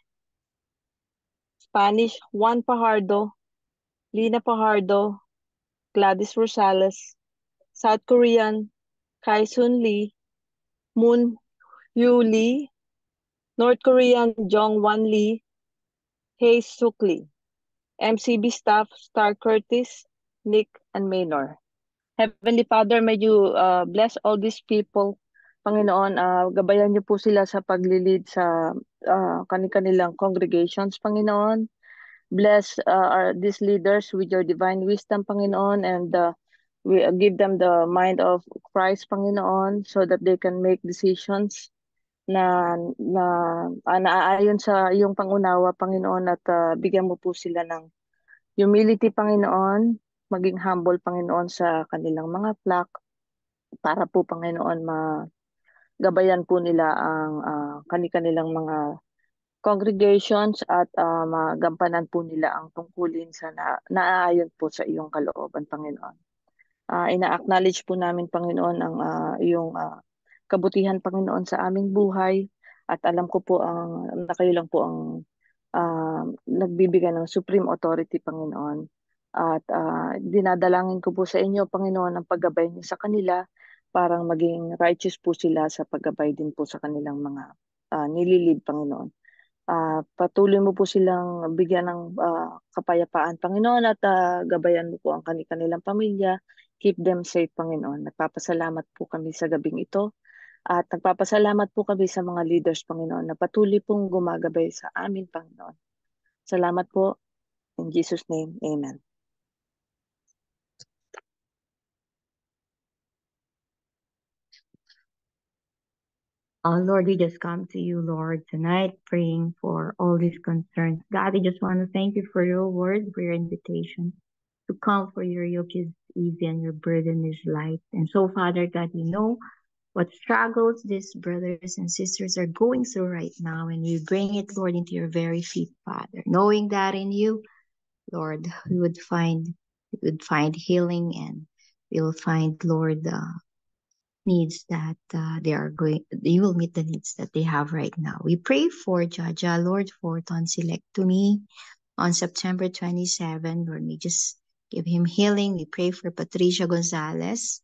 Spanish Juan Pajardo, Lina Pajardo, Gladys Rosales, South Korean Kai Sun Lee, Moon Yu Lee, North Korean Jong Wan Lee, Hee Suk Lee, MCB staff Star Curtis, Nick, and Maynor. Heavenly Father, may you uh, bless all these people Panginoon, uh, gabayan niyo po sila sa paglilid sa uh, ah, kanilang congregations, Panginoon. Bless uh, our, these leaders with your divine wisdom, Panginoon, and uh, we uh, give them the mind of Christ, Panginoon, so that they can make decisions na na uh, naaayon sa iyong pangunawa, Panginoon, at uh, bigyan mo po sila ng humility, Panginoon, maging humble, Panginoon, sa kanilang mga flock para po, Panginoon, ma gabayan po nila ang uh, ah, kanilang mga congregations at uh, magampanan po nila ang tungkulin sa na, naaayon po sa iyong kalooban, Panginoon. Uh, ina-acknowledge po namin, Panginoon, ang uh, iyong uh, kabutihan, Panginoon, sa aming buhay at alam ko po ang na kayo lang po ang uh, nagbibigay ng supreme authority, Panginoon. At uh, dinadalangin ko po sa inyo, Panginoon, ang paggabay niyo sa kanila parang maging righteous po sila sa paggabay din po sa kanilang mga uh, nililid, Panginoon. Uh, patuloy mo po silang bigyan ng uh, kapayapaan, Panginoon, at uh, gabayan mo po ang kanilang pamilya. Keep them safe, Panginoon. Nagpapasalamat po kami sa gabing ito. At nagpapasalamat po kami sa mga leaders, Panginoon, na patuloy pong gumagabay sa amin, Panginoon. Salamat po. In Jesus' name, Amen. Uh, Lord, we just come to you, Lord, tonight, praying for all these concerns. God, we just want to thank you for your word, for your invitation to come for your yoke is easy and your burden is light. And so, Father God, you know what struggles these brothers and sisters are going through right now, and you bring it, Lord, into your very feet, Father, knowing that in you, Lord, we would find we would find healing and we'll find, Lord, uh, needs that uh, they are going you will meet the needs that they have right now we pray for jaja lord for to me on september 27 lord we just give him healing we pray for patricia gonzalez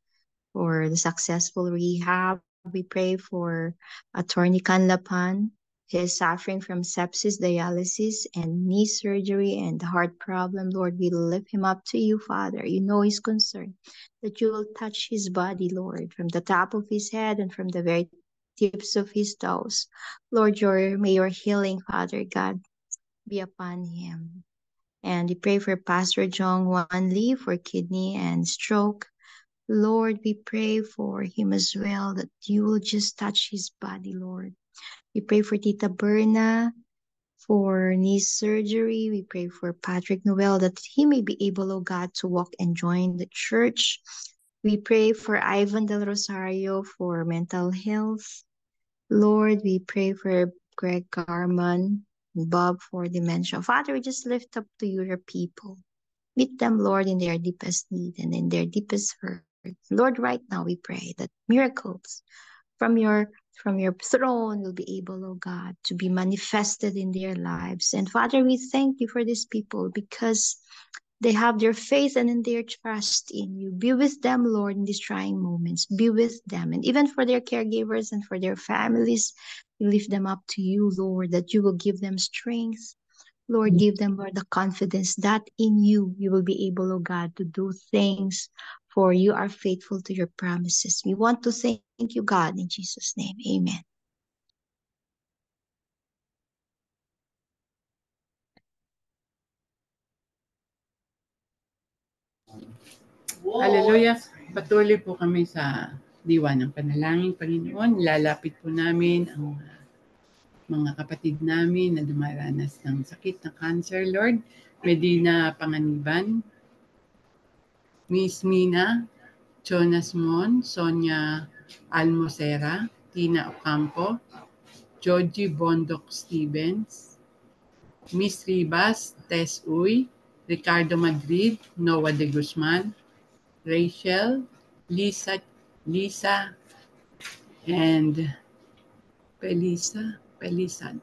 for the successful rehab we pray for attorney kanlapan he is suffering from sepsis, dialysis, and knee surgery and heart problem. Lord, we lift him up to you, Father. You know his concern, that you will touch his body, Lord, from the top of his head and from the very tips of his toes. Lord, your, may your healing, Father God, be upon him. And we pray for Pastor Jong Wan Lee for kidney and stroke. Lord, we pray for him as well that you will just touch his body, Lord. We pray for Tita Berna, for knee surgery. We pray for Patrick Noel that he may be able, oh God, to walk and join the church. We pray for Ivan del Rosario for mental health. Lord, we pray for Greg Garman, Bob for dementia. Father, we just lift up to you your people. Meet them, Lord, in their deepest need and in their deepest hurt. Lord, right now we pray that miracles from your from your throne will be able, oh God, to be manifested in their lives. And Father, we thank you for these people because they have their faith and in their trust in you. Be with them, Lord, in these trying moments. Be with them. And even for their caregivers and for their families, we lift them up to you, Lord, that you will give them strength. Lord, mm-hmm. give them, Lord, the confidence that in you, you will be able, oh God, to do things for you are faithful to your promises. We want to thank you, God, in Jesus' name. Amen. Hallelujah. Patuloy po kami sa diwa ng panalangin, Panginoon. Lalapit po namin ang ah, mga kapatid namin na dumaranas ng sakit na cancer, Lord. Medina Panganiban, Miss Mina Jonas Mon, Sonia Almosera, Tina Ocampo, Georgie Bondoc Stevens, Miss Ribas, Tess Uy, Ricardo Madrid, Noah de Guzman, Rachel, Lisa, Lisa, and Pelisa, Pelisa.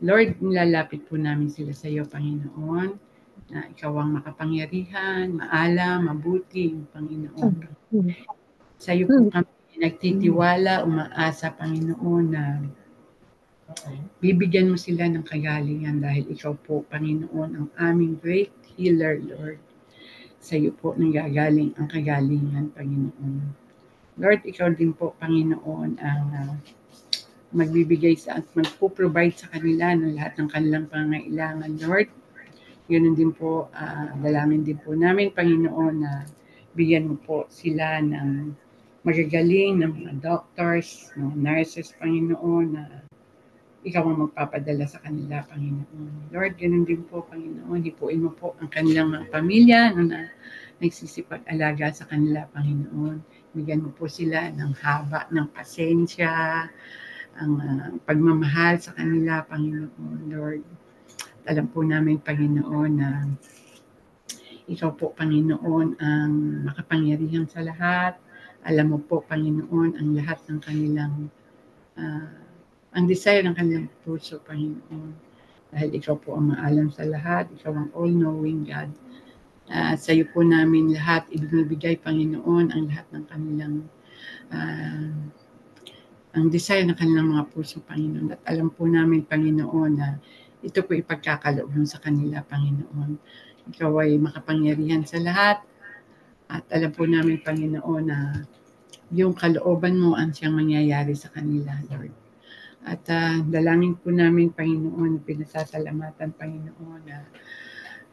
Lord, nilalapit po namin sila sa iyo, Panginoon na ikaw ang makapangyarihan, maalam, mabuti, Panginoon. Hmm. Sa iyo po hmm. kami nagtitiwala, umaasa, Panginoon, na bibigyan mo sila ng kagalingan dahil ikaw po, Panginoon, ang aming great healer, Lord. Sa iyo po nanggagaling ang kagalingan, Panginoon. Lord, ikaw din po, Panginoon, ang uh, magbibigay sa at magpo-provide sa kanila ng lahat ng kanilang pangailangan, Lord Ganun din po, uh, ah, dalamin din po namin, Panginoon, na bigyan mo po sila ng magagaling ng mga doctors, mga nurses, Panginoon, na ikaw ang magpapadala sa kanila, Panginoon. Lord, ganun din po, Panginoon. Hipuin mo po ang kanilang mga pamilya no, na nagsisipag-alaga sa kanila, Panginoon. Bigyan mo po sila ng haba, ng pasensya, ang uh, pagmamahal sa kanila, Panginoon, Lord alam po namin, Panginoon, na ikaw po, Panginoon, ang makapangyarihan sa lahat. Alam mo po, Panginoon, ang lahat ng kanilang, uh, ang desire ng kanilang puso, Panginoon. Dahil ikaw po ang maalam sa lahat, ikaw ang all-knowing God. Uh, sa iyo po namin lahat, ibinibigay, Panginoon, ang lahat ng kanilang uh, ang desire ng kanilang mga puso, Panginoon. At alam po namin, Panginoon, na uh, ito po ipagkakaloob mo sa kanila, Panginoon. Ikaw ay makapangyarihan sa lahat. At alam po namin, Panginoon, na yung kalooban mo ang siyang mangyayari sa kanila, Lord. At uh, dalangin po namin, Panginoon, pinasasalamatan, Panginoon, na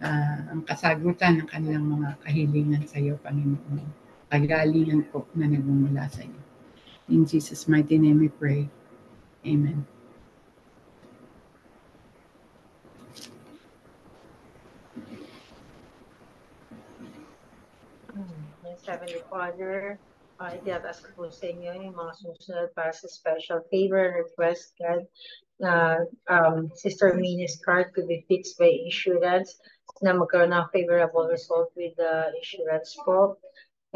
uh, ang kasagutan ng kanilang mga kahilingan sa iyo, Panginoon. Kagalingan po na nagmumula sa iyo. In Jesus' mighty name we pray. Amen. Heavenly Father, uh, ah, itiyataas ko po sa inyo yung mga susunod para sa special favor and request, God, na um, Sister Mina's card could be fixed by insurance na magkaroon ng favorable result with the insurance po.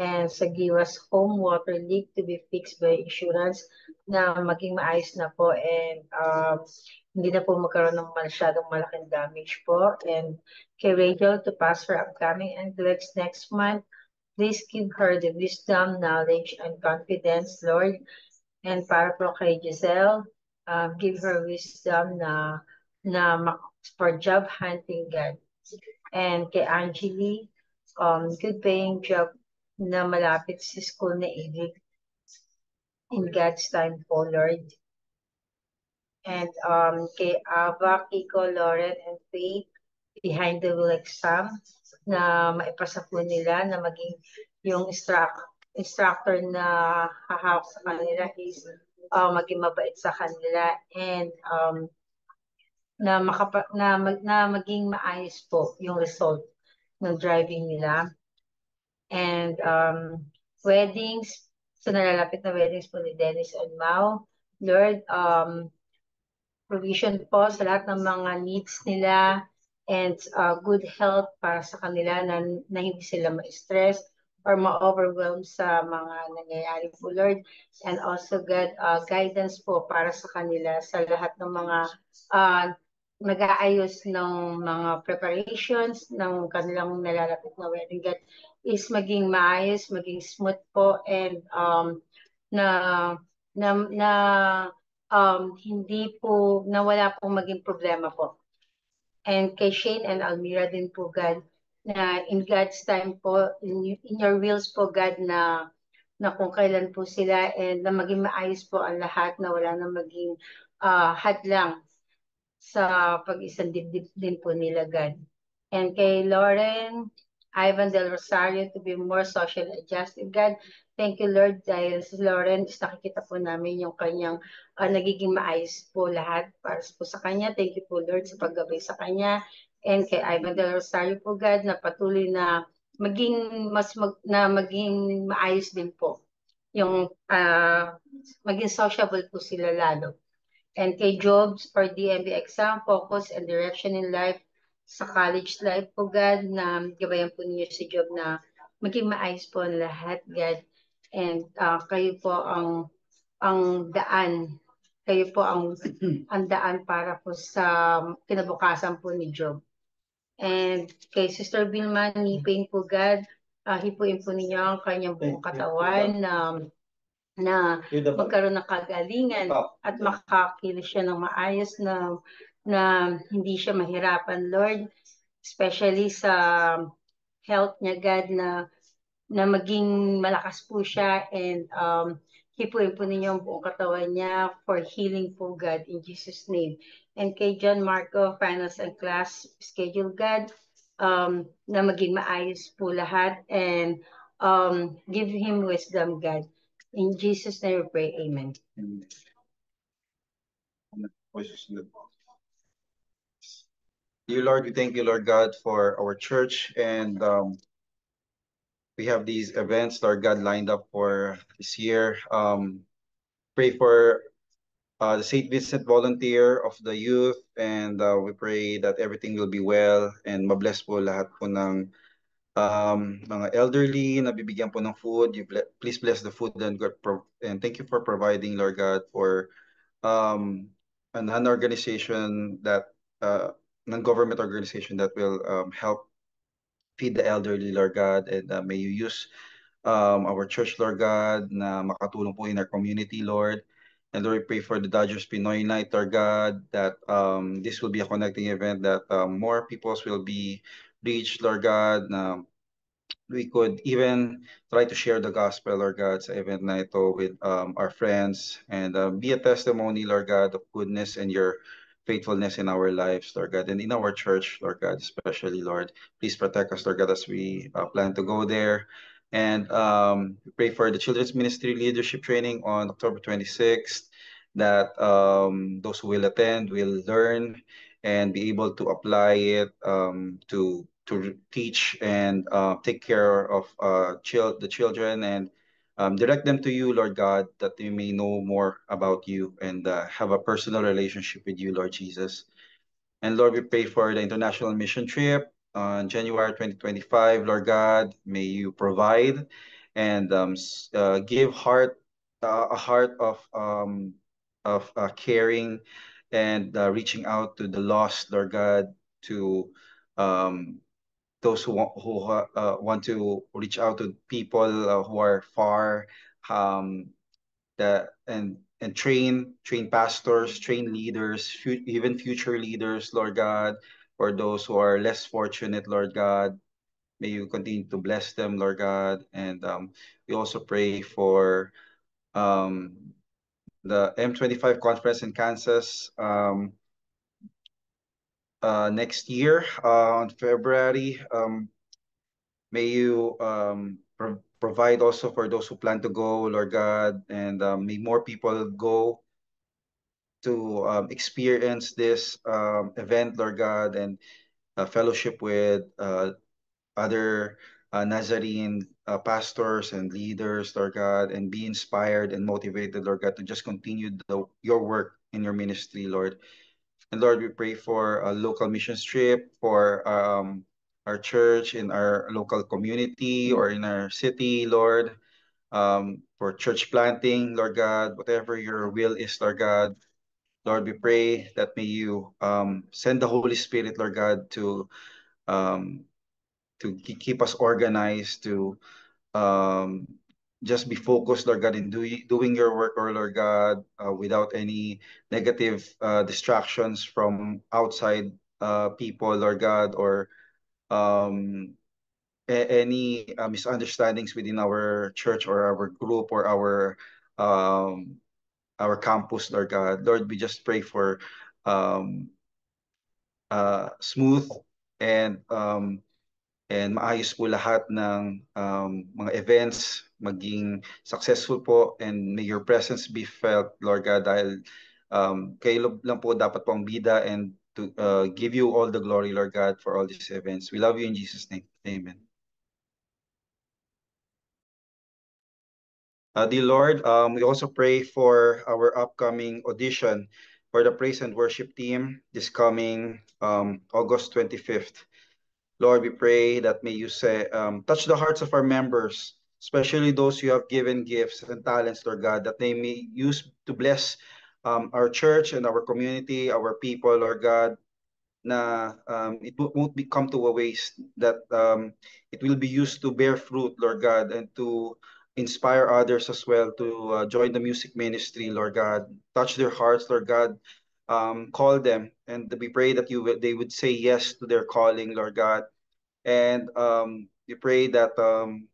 And sa Giwas home water leak to be fixed by insurance na maging maayos na po and um, hindi na po magkaroon ng masyadong malaking damage po. And kay Rachel to pass her upcoming NCLEX next month Please give her the wisdom, knowledge, and confidence, Lord. And para po kay Giselle, uh, give her wisdom na, na for job hunting, God. And kay Angeli, um, good paying job na malapit sa school na ibig. In God's time po, Lord. And um, kay Ava, Kiko, Lauren, and Faith, behind the will exam na maipasa po nila na maging yung instruct, instructor na hahawak sa kanila is uh, maging mabait sa kanila and um, na, makapa, na, na maging maayos po yung result ng driving nila. And um, weddings, sa so nalalapit na weddings po ni Dennis and Mao, Lord, um, provision po sa lahat ng mga needs nila, and uh, good health para sa kanila na, na hindi sila ma-stress or ma-overwhelm sa mga nangyayari po, Lord. And also, God, uh, guidance po para sa kanila sa lahat ng mga uh, nag-aayos ng mga preparations ng kanilang nalalapit na wedding. God, is maging maayos, maging smooth po, and um, na, na, na um, hindi po, na wala pong maging problema po and kay Shane and Almira din po, God, na in God's time po, in, in your wills po, God, na na kung kailan po sila and na maging maayos po ang lahat na wala nang maging uh, hadlang sa pag-isang dibdib din po nila, God. And kay Lauren, Ivan Del Rosario to be more socially adjusted. God, thank you Lord dahil si Lauren nakikita po namin yung kanyang uh, nagiging maayos po lahat para po sa kanya. Thank you po Lord sa paggabay sa kanya. And kay Ivan Del Rosario po God na patuloy na maging mas mag, na maging maayos din po yung uh, maging sociable po sila lalo. And kay Jobs for DMB exam, focus and direction in life, sa college life po, God, na gabayan po ninyo si Job na maging maayos po ang lahat, God. And uh, kayo po ang ang daan, kayo po ang, ang daan para po sa kinabukasan po ni Job. And kay Sister Vilma, nipain po God, uh, hipuin po ninyo ang kanyang buong katawan na um, na magkaroon ng kagalingan at makakilos siya ng maayos na na hindi siya mahirapan, Lord. Especially sa health niya, God, na, na maging malakas po siya and um, hipuin po ninyo ang buong katawan niya for healing po, God, in Jesus' name. And kay John Marco, finals and class schedule, God, um, na maging maayos po lahat and um, give him wisdom, God. In Jesus' name we pray, Amen. Amen. you, Lord. We thank you, Lord God, for our church. And um, we have these events, Lord God, lined up for this year. Um, pray for uh, the St. Vincent volunteer of the youth. And uh, we pray that everything will be well. And mabless po lahat po ng um, mga elderly na bibigyan po ng food. You ble please bless the food and, God and thank you for providing, Lord God, for um, an organization that uh, non-government organization that will um, help feed the elderly, Lord God, and uh, may you use um, our church, Lord God, na makatulong po in our community, Lord. And Lord, we pray for the Dodgers Pinoy Night, Lord God, that um, this will be a connecting event that um, more peoples will be reached, Lord God, na we could even try to share the gospel, Lord God, sa event na ito with um, our friends and um, be a testimony, Lord God, of goodness and your faithfulness in our lives, Lord God, and in our church, Lord God, especially, Lord. Please protect us, Lord God, as we uh, plan to go there. And um, pray for the Children's Ministry Leadership Training on October 26th, that um, those who will attend will learn and be able to apply it um, to to teach and uh, take care of uh, chil- the children and um, direct them to you, Lord God, that they may know more about you and uh, have a personal relationship with you, Lord Jesus. And Lord, we pray for the international mission trip on January 2025. Lord God, may you provide and um, uh, give heart uh, a heart of um, of uh, caring and uh, reaching out to the lost, Lord God, to um, those who want, who uh, want to reach out to people uh, who are far um, that and and train train pastors train leaders fu- even future leaders lord god for those who are less fortunate lord god may you continue to bless them lord god and um, we also pray for um, the m25 conference in kansas um, uh, next year uh, on February. Um, may you um, pro provide also for those who plan to go, Lord God, and um, may more people go to um, experience this um, event, Lord God, and uh, fellowship with uh, other uh, Nazarene uh, pastors and leaders, Lord God, and be inspired and motivated, Lord God, to just continue the, your work in your ministry, Lord. And Lord, we pray for a local mission trip, for um, our church, in our local community, or in our city, Lord, um, for church planting, Lord God, whatever your will is, Lord God. Lord, we pray that may you um, send the Holy Spirit, Lord God, to um, to keep us organized, to um, just be focused, Lord God, in do, doing your work, or Lord God, uh, without any negative uh, distractions from outside uh, people, Lord God, or um, any uh, misunderstandings within our church or our group or our um, our campus, Lord God. Lord, we just pray for um, uh, smooth and um, and maayos po lahat ng um, mga events, maging successful po and may your presence be felt, Lord God, dahil um, kayo lang po dapat po ang bida and to uh, give you all the glory, Lord God, for all these events. We love you in Jesus' name. Amen. Uh, dear Lord, um, we also pray for our upcoming audition for the praise and worship team this coming um, August 25th. Lord, we pray that may you say, um, touch the hearts of our members, especially those you have given gifts and talents, Lord God, that they may use to bless um, our church and our community, our people, Lord God, na um, it won't be come to a waste, that um, it will be used to bear fruit, Lord God, and to inspire others as well to uh, join the music ministry, Lord God. Touch their hearts, Lord God um, call them. And we pray that you will, they would say yes to their calling, Lord God. And um, we pray that um,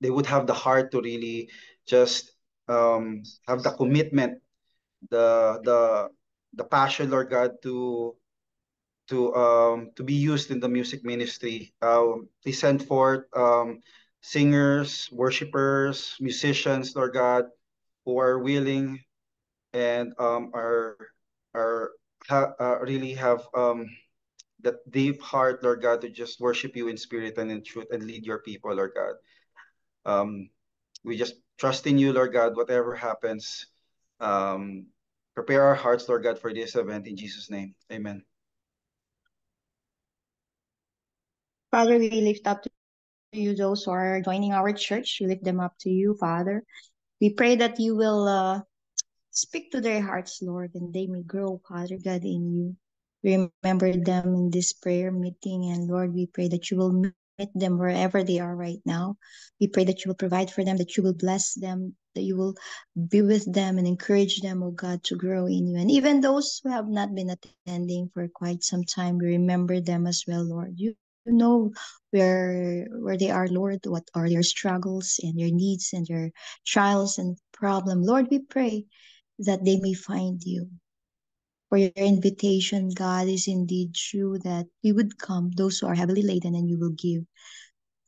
they would have the heart to really just um, have the commitment, the the the passion, Lord God, to to um to be used in the music ministry. Um, they send forth um singers, worshipers, musicians, Lord God, who are willing and um are are ha, uh, really have um, that deep heart, Lord God, to just worship you in spirit and in truth and lead your people, Lord God. Um, we just trust in you, Lord God, whatever happens. Um, prepare our hearts, Lord God, for this event in Jesus' name. Amen. Father, we lift up to you those who are joining our church. We lift them up to you, Father. We pray that you will uh, Speak to their hearts, Lord, and they may grow, Father God, in you. remember them in this prayer meeting, and Lord, we pray that you will meet them wherever they are right now. We pray that you will provide for them, that you will bless them, that you will be with them and encourage them, oh God, to grow in you. And even those who have not been attending for quite some time, we remember them as well, Lord. You you know where where they are lord what are their struggles and their needs and their trials and problem lord we pray that they may find you. For your invitation, God is indeed true that He would come, those who are heavily laden, and you will give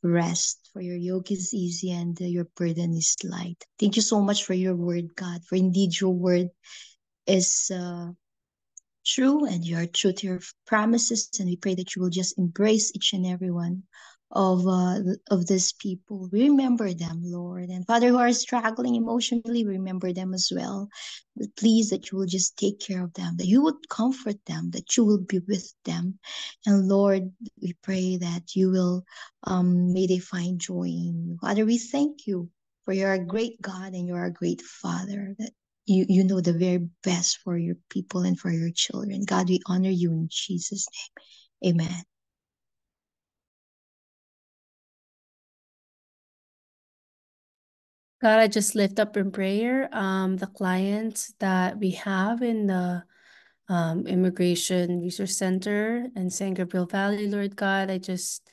rest. For your yoke is easy and your burden is light. Thank you so much for your word, God. For indeed your word is uh, true and you are true to your promises. And we pray that you will just embrace each and every one of uh, of these people. Remember them, Lord. And Father, who are struggling emotionally, remember them as well. But please, that you will just take care of them, that you would comfort them, that you will be with them. And Lord, we pray that you will, um, may they find joy in you. Father, we thank you for you are a great God and you are a great Father, that you, you know the very best for your people and for your children. God, we honor you in Jesus' name. Amen. God, I just lift up in prayer um, the clients that we have in the um, Immigration Resource Center in San Gabriel Valley, Lord God. I just,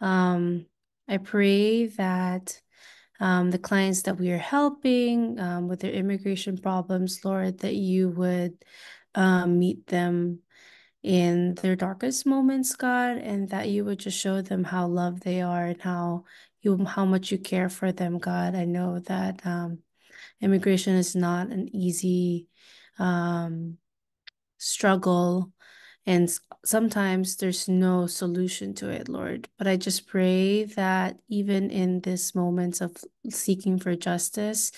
um, I pray that um, the clients that we are helping um, with their immigration problems, Lord, that you would um, meet them in their darkest moments, God, and that you would just show them how loved they are and how you how much you care for them, God. I know that um, immigration is not an easy um, struggle, and sometimes there's no solution to it, Lord. But I just pray that even in this moments of seeking for justice,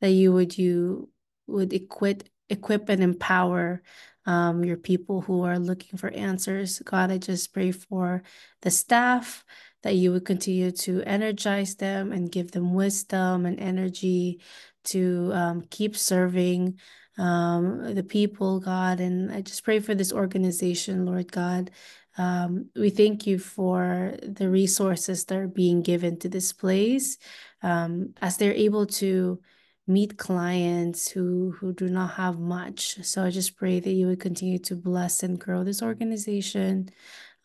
that you would you would equip equip and empower um, your people who are looking for answers. God, I just pray for the staff, that you would continue to energize them and give them wisdom and energy to um, keep serving um, the people, God. And I just pray for this organization, Lord God. Um, we thank you for the resources that are being given to this place um, as they're able to meet clients who who do not have much so i just pray that you would continue to bless and grow this organization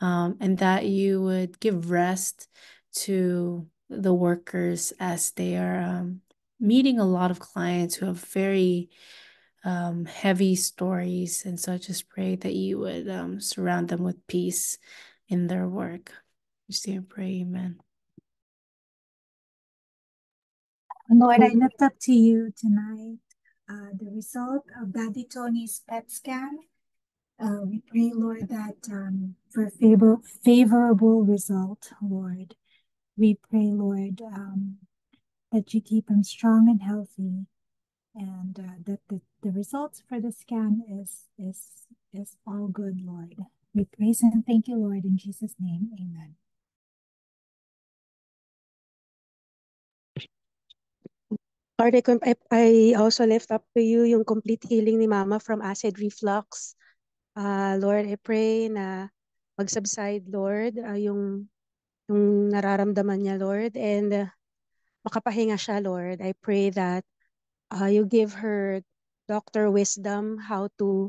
um, and that you would give rest to the workers as they are um, meeting a lot of clients who have very um, heavy stories. And so I just pray that you would um, surround them with peace in their work. You see and pray, Amen. Lord, I lift up to you tonight uh, the result of Daddy Tony's PET scan uh, we pray, Lord, that um, for favor, favorable result, Lord. We pray, Lord, um, that you keep him strong and healthy, and uh, that the, the results for the scan is is is all good, Lord. We praise and thank you, Lord, in Jesus' name, Amen. Lord, I, I also lift up to you yung complete healing ni Mama from acid reflux. Uh, Lord, I pray na mag-subside, Lord, uh, yung, yung nararamdaman niya, Lord, and uh, makapahinga siya, Lord. I pray that uh, you give her doctor wisdom how to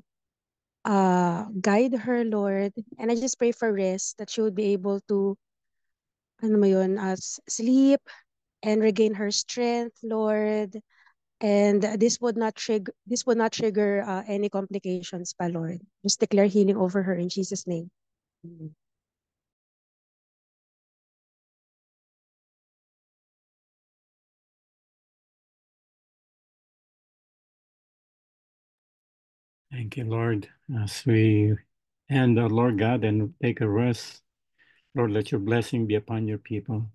uh, guide her, Lord. And I just pray for rest, that she would be able to, ano mo yun, uh, sleep and regain her strength, Lord. and this would not trigger this would not trigger uh, any complications by Lord. Just declare healing over her in Jesus name. Mm-hmm. Thank you, Lord. As we end, uh, Lord God, and take a rest, Lord, let your blessing be upon your people.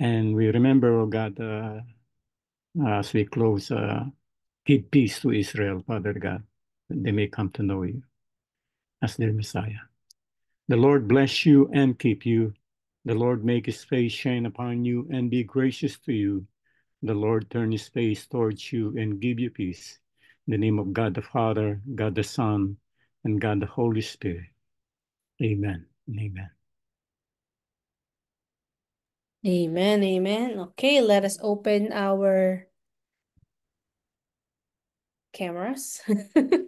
And we remember, oh God, uh, as we close, uh, give peace to Israel, Father God, that they may come to know you as their Messiah. The Lord bless you and keep you. The Lord make his face shine upon you and be gracious to you. The Lord turn his face towards you and give you peace. In the name of God the Father, God the Son, and God the Holy Spirit. Amen. Amen. Amen, amen. Okay, let us open our cameras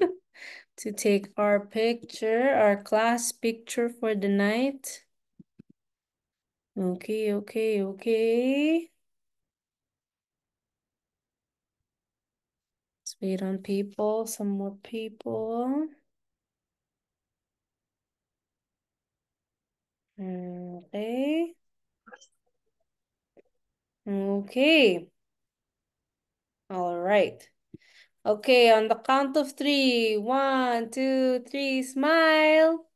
to take our picture, our class picture for the night. Okay, okay, okay. Let's wait on people, some more people. Okay. Okay. All right. Okay, on the count of three. One, two, three, smile.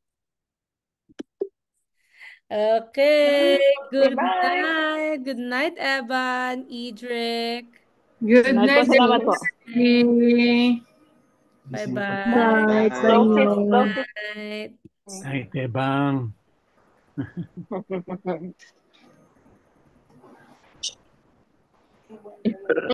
Okay, good Bye. night. Good night, Evan, Idrick. Good night, night Bye-bye. Bye, Good night. Night, Evan. Gracias.